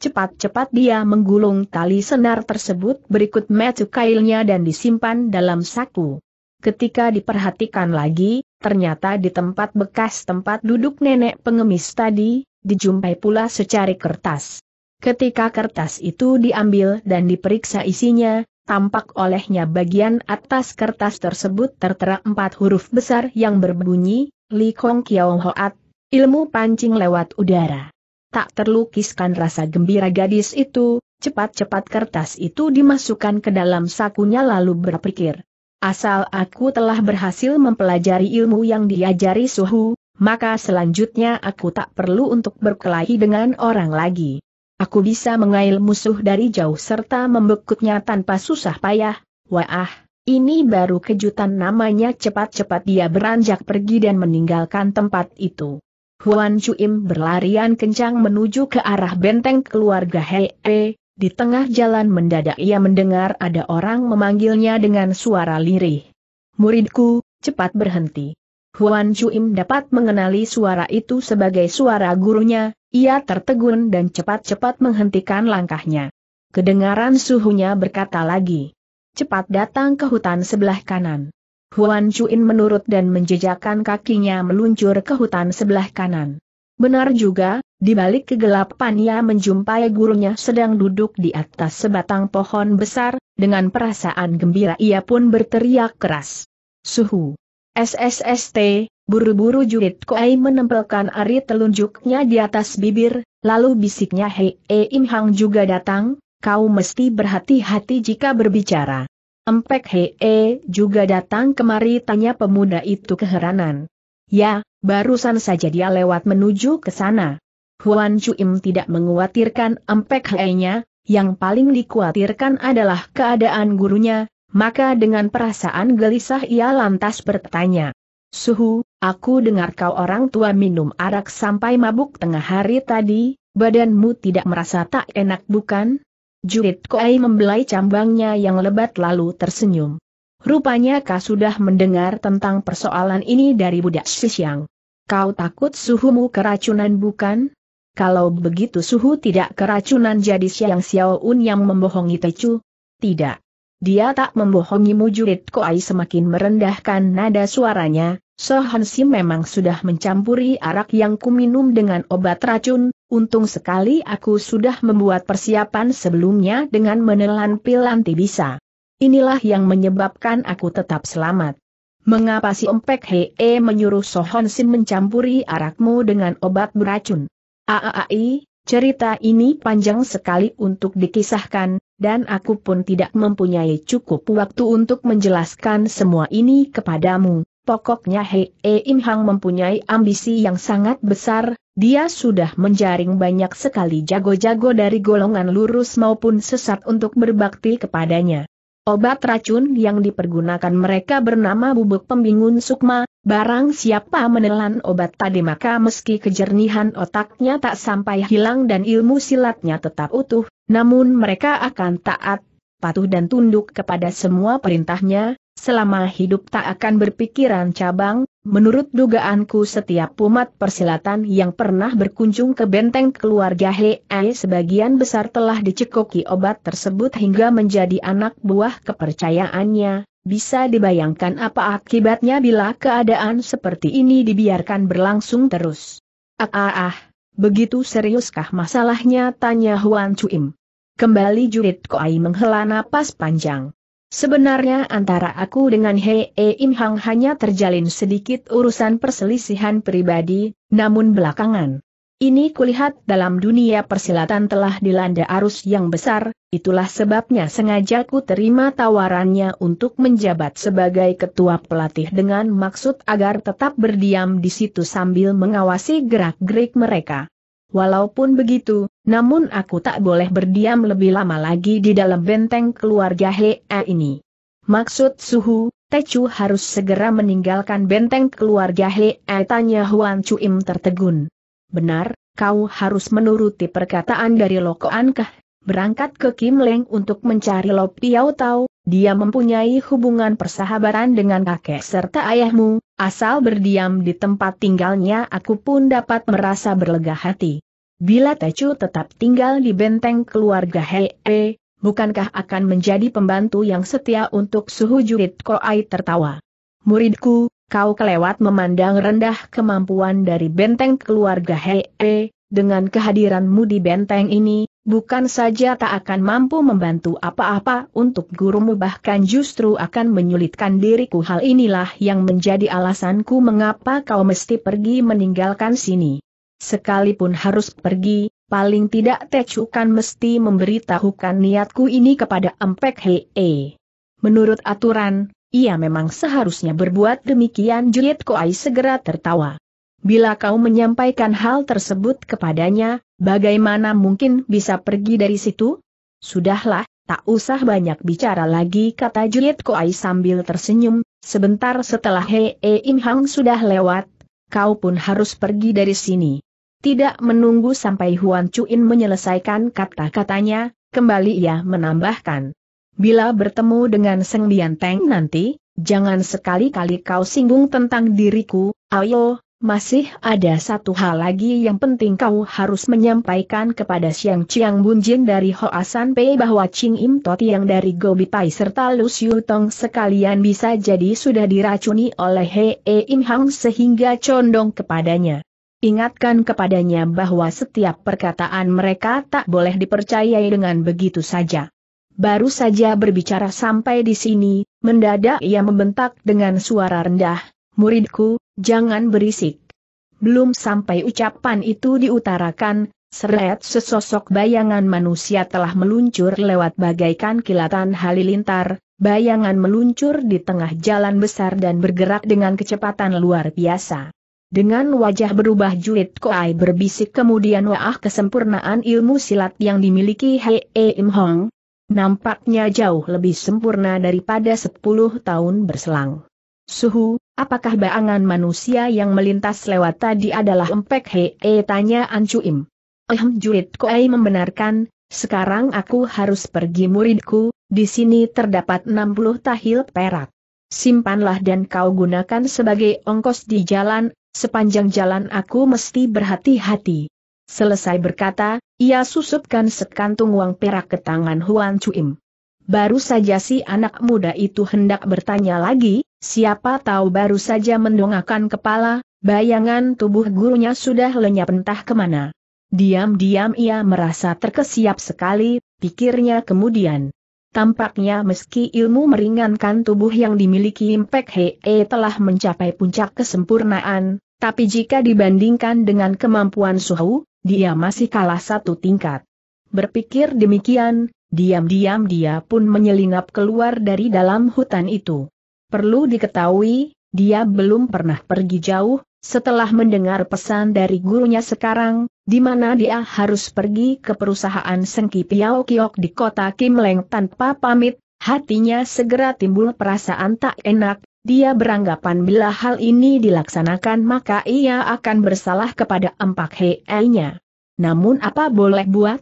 Cepat-cepat dia menggulung tali senar tersebut berikut metu kailnya dan disimpan dalam saku. Ketika diperhatikan lagi, ternyata di tempat bekas tempat duduk nenek pengemis tadi, dijumpai pula secari kertas. Ketika kertas itu diambil dan diperiksa isinya, Tampak olehnya bagian atas kertas tersebut tertera empat huruf besar yang berbunyi, Li Kong Kiao Hoat, ilmu pancing lewat udara. Tak terlukiskan rasa gembira gadis itu, cepat-cepat kertas itu dimasukkan ke dalam sakunya lalu berpikir. Asal aku telah berhasil mempelajari ilmu yang diajari suhu, maka selanjutnya aku tak perlu untuk berkelahi dengan orang lagi. Aku bisa mengail musuh dari jauh serta membekuknya tanpa susah payah. Wah, ini baru kejutan namanya cepat-cepat dia beranjak pergi dan meninggalkan tempat itu. Huan Chuim berlarian kencang menuju ke arah benteng keluarga Hei, E. Di tengah jalan mendadak ia mendengar ada orang memanggilnya dengan suara lirih. Muridku, cepat berhenti. Huan Chuim dapat mengenali suara itu sebagai suara gurunya, ia tertegun dan cepat-cepat menghentikan langkahnya. Kedengaran suhunya berkata lagi. Cepat datang ke hutan sebelah kanan. Huan Chuin menurut dan menjejakkan kakinya meluncur ke hutan sebelah kanan. Benar juga, di balik kegelapan ia menjumpai gurunya sedang duduk di atas sebatang pohon besar, dengan perasaan gembira ia pun berteriak keras. Suhu! SSST, buru-buru Juhit Koei menempelkan ari telunjuknya di atas bibir, lalu bisiknya Hei e Im Hang juga datang, kau mesti berhati-hati jika berbicara. Empek Hei e juga datang kemari tanya pemuda itu keheranan. Ya, barusan saja dia lewat menuju ke sana. Huan Chu Im tidak menguatirkan Empek Hei-nya, yang paling dikhawatirkan adalah keadaan gurunya, maka dengan perasaan gelisah ia lantas bertanya. Suhu, aku dengar kau orang tua minum arak sampai mabuk tengah hari tadi, badanmu tidak merasa tak enak bukan? Jurit Koai membelai cambangnya yang lebat lalu tersenyum. Rupanya kau sudah mendengar tentang persoalan ini dari budak Shishyang. Kau takut suhumu keracunan bukan? Kalau begitu suhu tidak keracunan jadi Siang Un yang membohongi Tecu? Tidak. Dia tak membohongimu jurit Koai semakin merendahkan nada suaranya, Sohansim memang sudah mencampuri arak yang kuminum dengan obat racun, untung sekali aku sudah membuat persiapan sebelumnya dengan menelan pil anti bisa. Inilah yang menyebabkan aku tetap selamat. Mengapa si Ompek Hee menyuruh Sohon mencampuri arakmu dengan obat beracun? Aaai, cerita ini panjang sekali untuk dikisahkan, dan aku pun tidak mempunyai cukup waktu untuk menjelaskan semua ini kepadamu. Pokoknya Hei e Im Hang mempunyai ambisi yang sangat besar, dia sudah menjaring banyak sekali jago-jago dari golongan lurus maupun sesat untuk berbakti kepadanya. Obat racun yang dipergunakan mereka bernama bubuk pembingun sukma, barang siapa menelan obat tadi maka meski kejernihan otaknya tak sampai hilang dan ilmu silatnya tetap utuh, namun mereka akan taat, patuh dan tunduk kepada semua perintahnya, selama hidup tak akan berpikiran cabang, Menurut dugaanku setiap umat persilatan yang pernah berkunjung ke benteng keluarga Hei sebagian besar telah dicekoki obat tersebut hingga menjadi anak buah kepercayaannya, bisa dibayangkan apa akibatnya bila keadaan seperti ini dibiarkan berlangsung terus. Ah ah ah, begitu seriuskah masalahnya tanya Huan Chuim. Kembali jurid Koai menghela napas panjang. Sebenarnya antara aku dengan Hei e Im Hang hanya terjalin sedikit urusan perselisihan pribadi, namun belakangan. Ini kulihat dalam dunia persilatan telah dilanda arus yang besar, itulah sebabnya sengaja ku terima tawarannya untuk menjabat sebagai ketua pelatih dengan maksud agar tetap berdiam di situ sambil mengawasi gerak-gerik mereka. Walaupun begitu, namun aku tak boleh berdiam lebih lama lagi di dalam benteng keluarga Hei ini. Maksud Suhu, Techu harus segera meninggalkan benteng keluarga Hei tanya Huan Chuim tertegun. Benar, kau harus menuruti perkataan dari Lokoan Keh, berangkat ke Kim Leng untuk mencari Lo Tau, dia mempunyai hubungan persahabatan dengan kakek serta ayahmu, asal berdiam di tempat tinggalnya aku pun dapat merasa berlega hati. Bila Tecu tetap tinggal di benteng keluarga Hei, -he, e, bukankah akan menjadi pembantu yang setia untuk suhu jurid Koai tertawa? Muridku, kau kelewat memandang rendah kemampuan dari benteng keluarga Hei, -he, e dengan kehadiranmu di benteng ini, bukan saja tak akan mampu membantu apa-apa untuk gurumu bahkan justru akan menyulitkan diriku hal inilah yang menjadi alasanku mengapa kau mesti pergi meninggalkan sini. Sekalipun harus pergi, paling tidak tecukan mesti memberitahukan niatku ini kepada Empek Hei. Menurut aturan, ia memang seharusnya berbuat demikian Juliet Koai segera tertawa. Bila kau menyampaikan hal tersebut kepadanya, bagaimana mungkin bisa pergi dari situ? Sudahlah, tak usah banyak bicara lagi kata Juliet Koai sambil tersenyum, sebentar setelah Hee E Im Hang sudah lewat, kau pun harus pergi dari sini. Tidak menunggu sampai Huan Chuin menyelesaikan kata-katanya, kembali ia menambahkan. Bila bertemu dengan Seng Bian Teng nanti, jangan sekali-kali kau singgung tentang diriku, ayo, masih ada satu hal lagi yang penting kau harus menyampaikan kepada Siang Chiang Bunjin dari Hoasan Pei bahwa Ching Im Toti yang dari Gobi Pai serta Lu Xiu Tong sekalian bisa jadi sudah diracuni oleh Hei e Im Hang sehingga condong kepadanya. Ingatkan kepadanya bahwa setiap perkataan mereka tak boleh dipercayai dengan begitu saja. Baru saja berbicara sampai di sini, mendadak ia membentak dengan suara rendah, Muridku, Jangan berisik. Belum sampai ucapan itu diutarakan, seret sesosok bayangan manusia telah meluncur lewat bagaikan kilatan halilintar, bayangan meluncur di tengah jalan besar dan bergerak dengan kecepatan luar biasa. Dengan wajah berubah julid Koai berbisik kemudian waah kesempurnaan ilmu silat yang dimiliki Hei Im Hong, nampaknya jauh lebih sempurna daripada 10 tahun berselang. Suhu, Apakah bayangan manusia yang melintas lewat tadi adalah empek hee tanya Ancuim. Ehm Juit Koei membenarkan, sekarang aku harus pergi muridku, di sini terdapat 60 tahil perak. Simpanlah dan kau gunakan sebagai ongkos di jalan, sepanjang jalan aku mesti berhati-hati. Selesai berkata, ia susupkan sekantung uang perak ke tangan Huan Cuim. Baru saja si anak muda itu hendak bertanya lagi, siapa tahu baru saja mendongakkan kepala, bayangan tubuh gurunya sudah lenyap entah kemana. Diam-diam ia merasa terkesiap sekali, pikirnya kemudian. Tampaknya meski ilmu meringankan tubuh yang dimiliki Impek Hee telah mencapai puncak kesempurnaan, tapi jika dibandingkan dengan kemampuan Suhu, dia masih kalah satu tingkat. Berpikir demikian, Diam-diam dia pun menyelinap keluar dari dalam hutan itu. Perlu diketahui, dia belum pernah pergi jauh, setelah mendengar pesan dari gurunya sekarang, di mana dia harus pergi ke perusahaan Sengki Piao Kiok di kota Kim Leng tanpa pamit, hatinya segera timbul perasaan tak enak, dia beranggapan bila hal ini dilaksanakan maka ia akan bersalah kepada empat hei nya Namun apa boleh buat,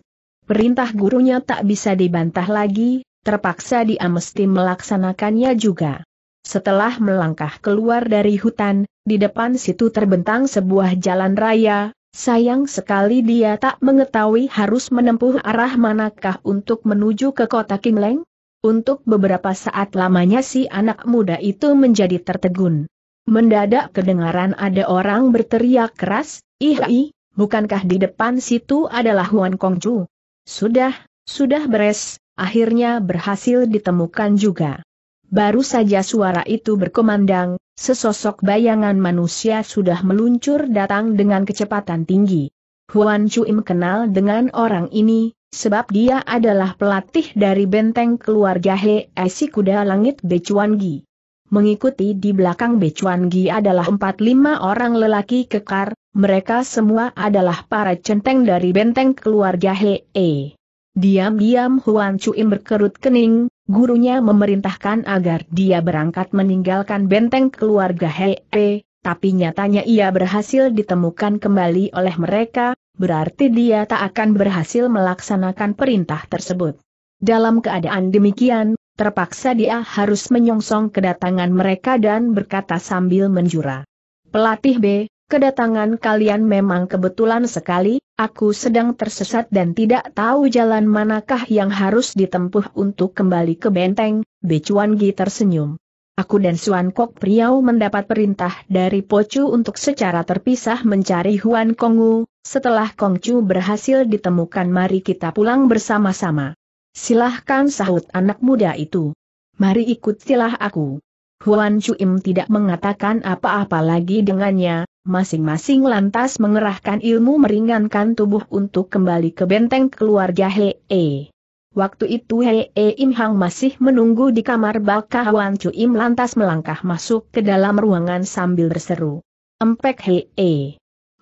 perintah gurunya tak bisa dibantah lagi, terpaksa dia mesti melaksanakannya juga. Setelah melangkah keluar dari hutan, di depan situ terbentang sebuah jalan raya, sayang sekali dia tak mengetahui harus menempuh arah manakah untuk menuju ke kota King Lang. Untuk beberapa saat lamanya si anak muda itu menjadi tertegun. Mendadak kedengaran ada orang berteriak keras, ih, ih bukankah di depan situ adalah Huan Kongju? Sudah, sudah beres, akhirnya berhasil ditemukan juga. Baru saja suara itu berkumandang, sesosok bayangan manusia sudah meluncur datang dengan kecepatan tinggi. Huan Chuim kenal dengan orang ini, sebab dia adalah pelatih dari benteng keluarga He Esi Kuda Langit Gi. Mengikuti di belakang Becuan Gi adalah 4-5 orang lelaki kekar, mereka semua adalah para centeng dari benteng keluarga Hee. Diam-diam Huan Chuin berkerut kening, gurunya memerintahkan agar dia berangkat meninggalkan benteng keluarga Hee, tapi nyatanya ia berhasil ditemukan kembali oleh mereka, berarti dia tak akan berhasil melaksanakan perintah tersebut. Dalam keadaan demikian, Terpaksa dia harus menyongsong kedatangan mereka dan berkata sambil menjura. Pelatih B, kedatangan kalian memang kebetulan sekali, aku sedang tersesat dan tidak tahu jalan manakah yang harus ditempuh untuk kembali ke benteng, B. Cuan Gi tersenyum. Aku dan Suan Kok Priau mendapat perintah dari Pocu untuk secara terpisah mencari Huan Kongu, setelah Kongcu berhasil ditemukan mari kita pulang bersama-sama. Silahkan sahut anak muda itu. Mari ikut silah aku. Huan Chuim tidak mengatakan apa-apa lagi dengannya, masing-masing lantas mengerahkan ilmu meringankan tubuh untuk kembali ke benteng keluarga Hee. Waktu itu Hee e Im Hang masih menunggu di kamar baka Huan Chu lantas melangkah masuk ke dalam ruangan sambil berseru. Empek Hee. e.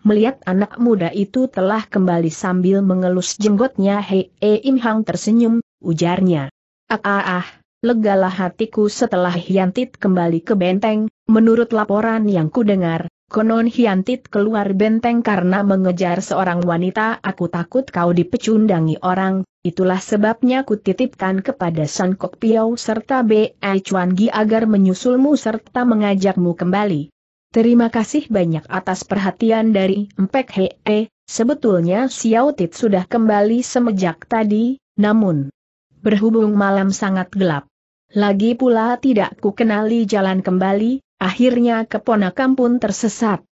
Melihat anak muda itu telah kembali sambil mengelus jenggotnya Hei eh Im Hang tersenyum, ujarnya. Ah ah ah, legalah hatiku setelah Hiantit kembali ke benteng, menurut laporan yang kudengar, konon Hiantit keluar benteng karena mengejar seorang wanita aku takut kau dipecundangi orang, itulah sebabnya kutitipkan kepada Sankok Kok Piao serta B.I. Chuan Gi agar menyusulmu serta mengajakmu kembali. Terima kasih banyak atas perhatian dari Empek Hee, sebetulnya Xiao Tit sudah kembali semenjak tadi, namun berhubung malam sangat gelap. Lagi pula tidak kukenali jalan kembali, akhirnya keponakan pun tersesat.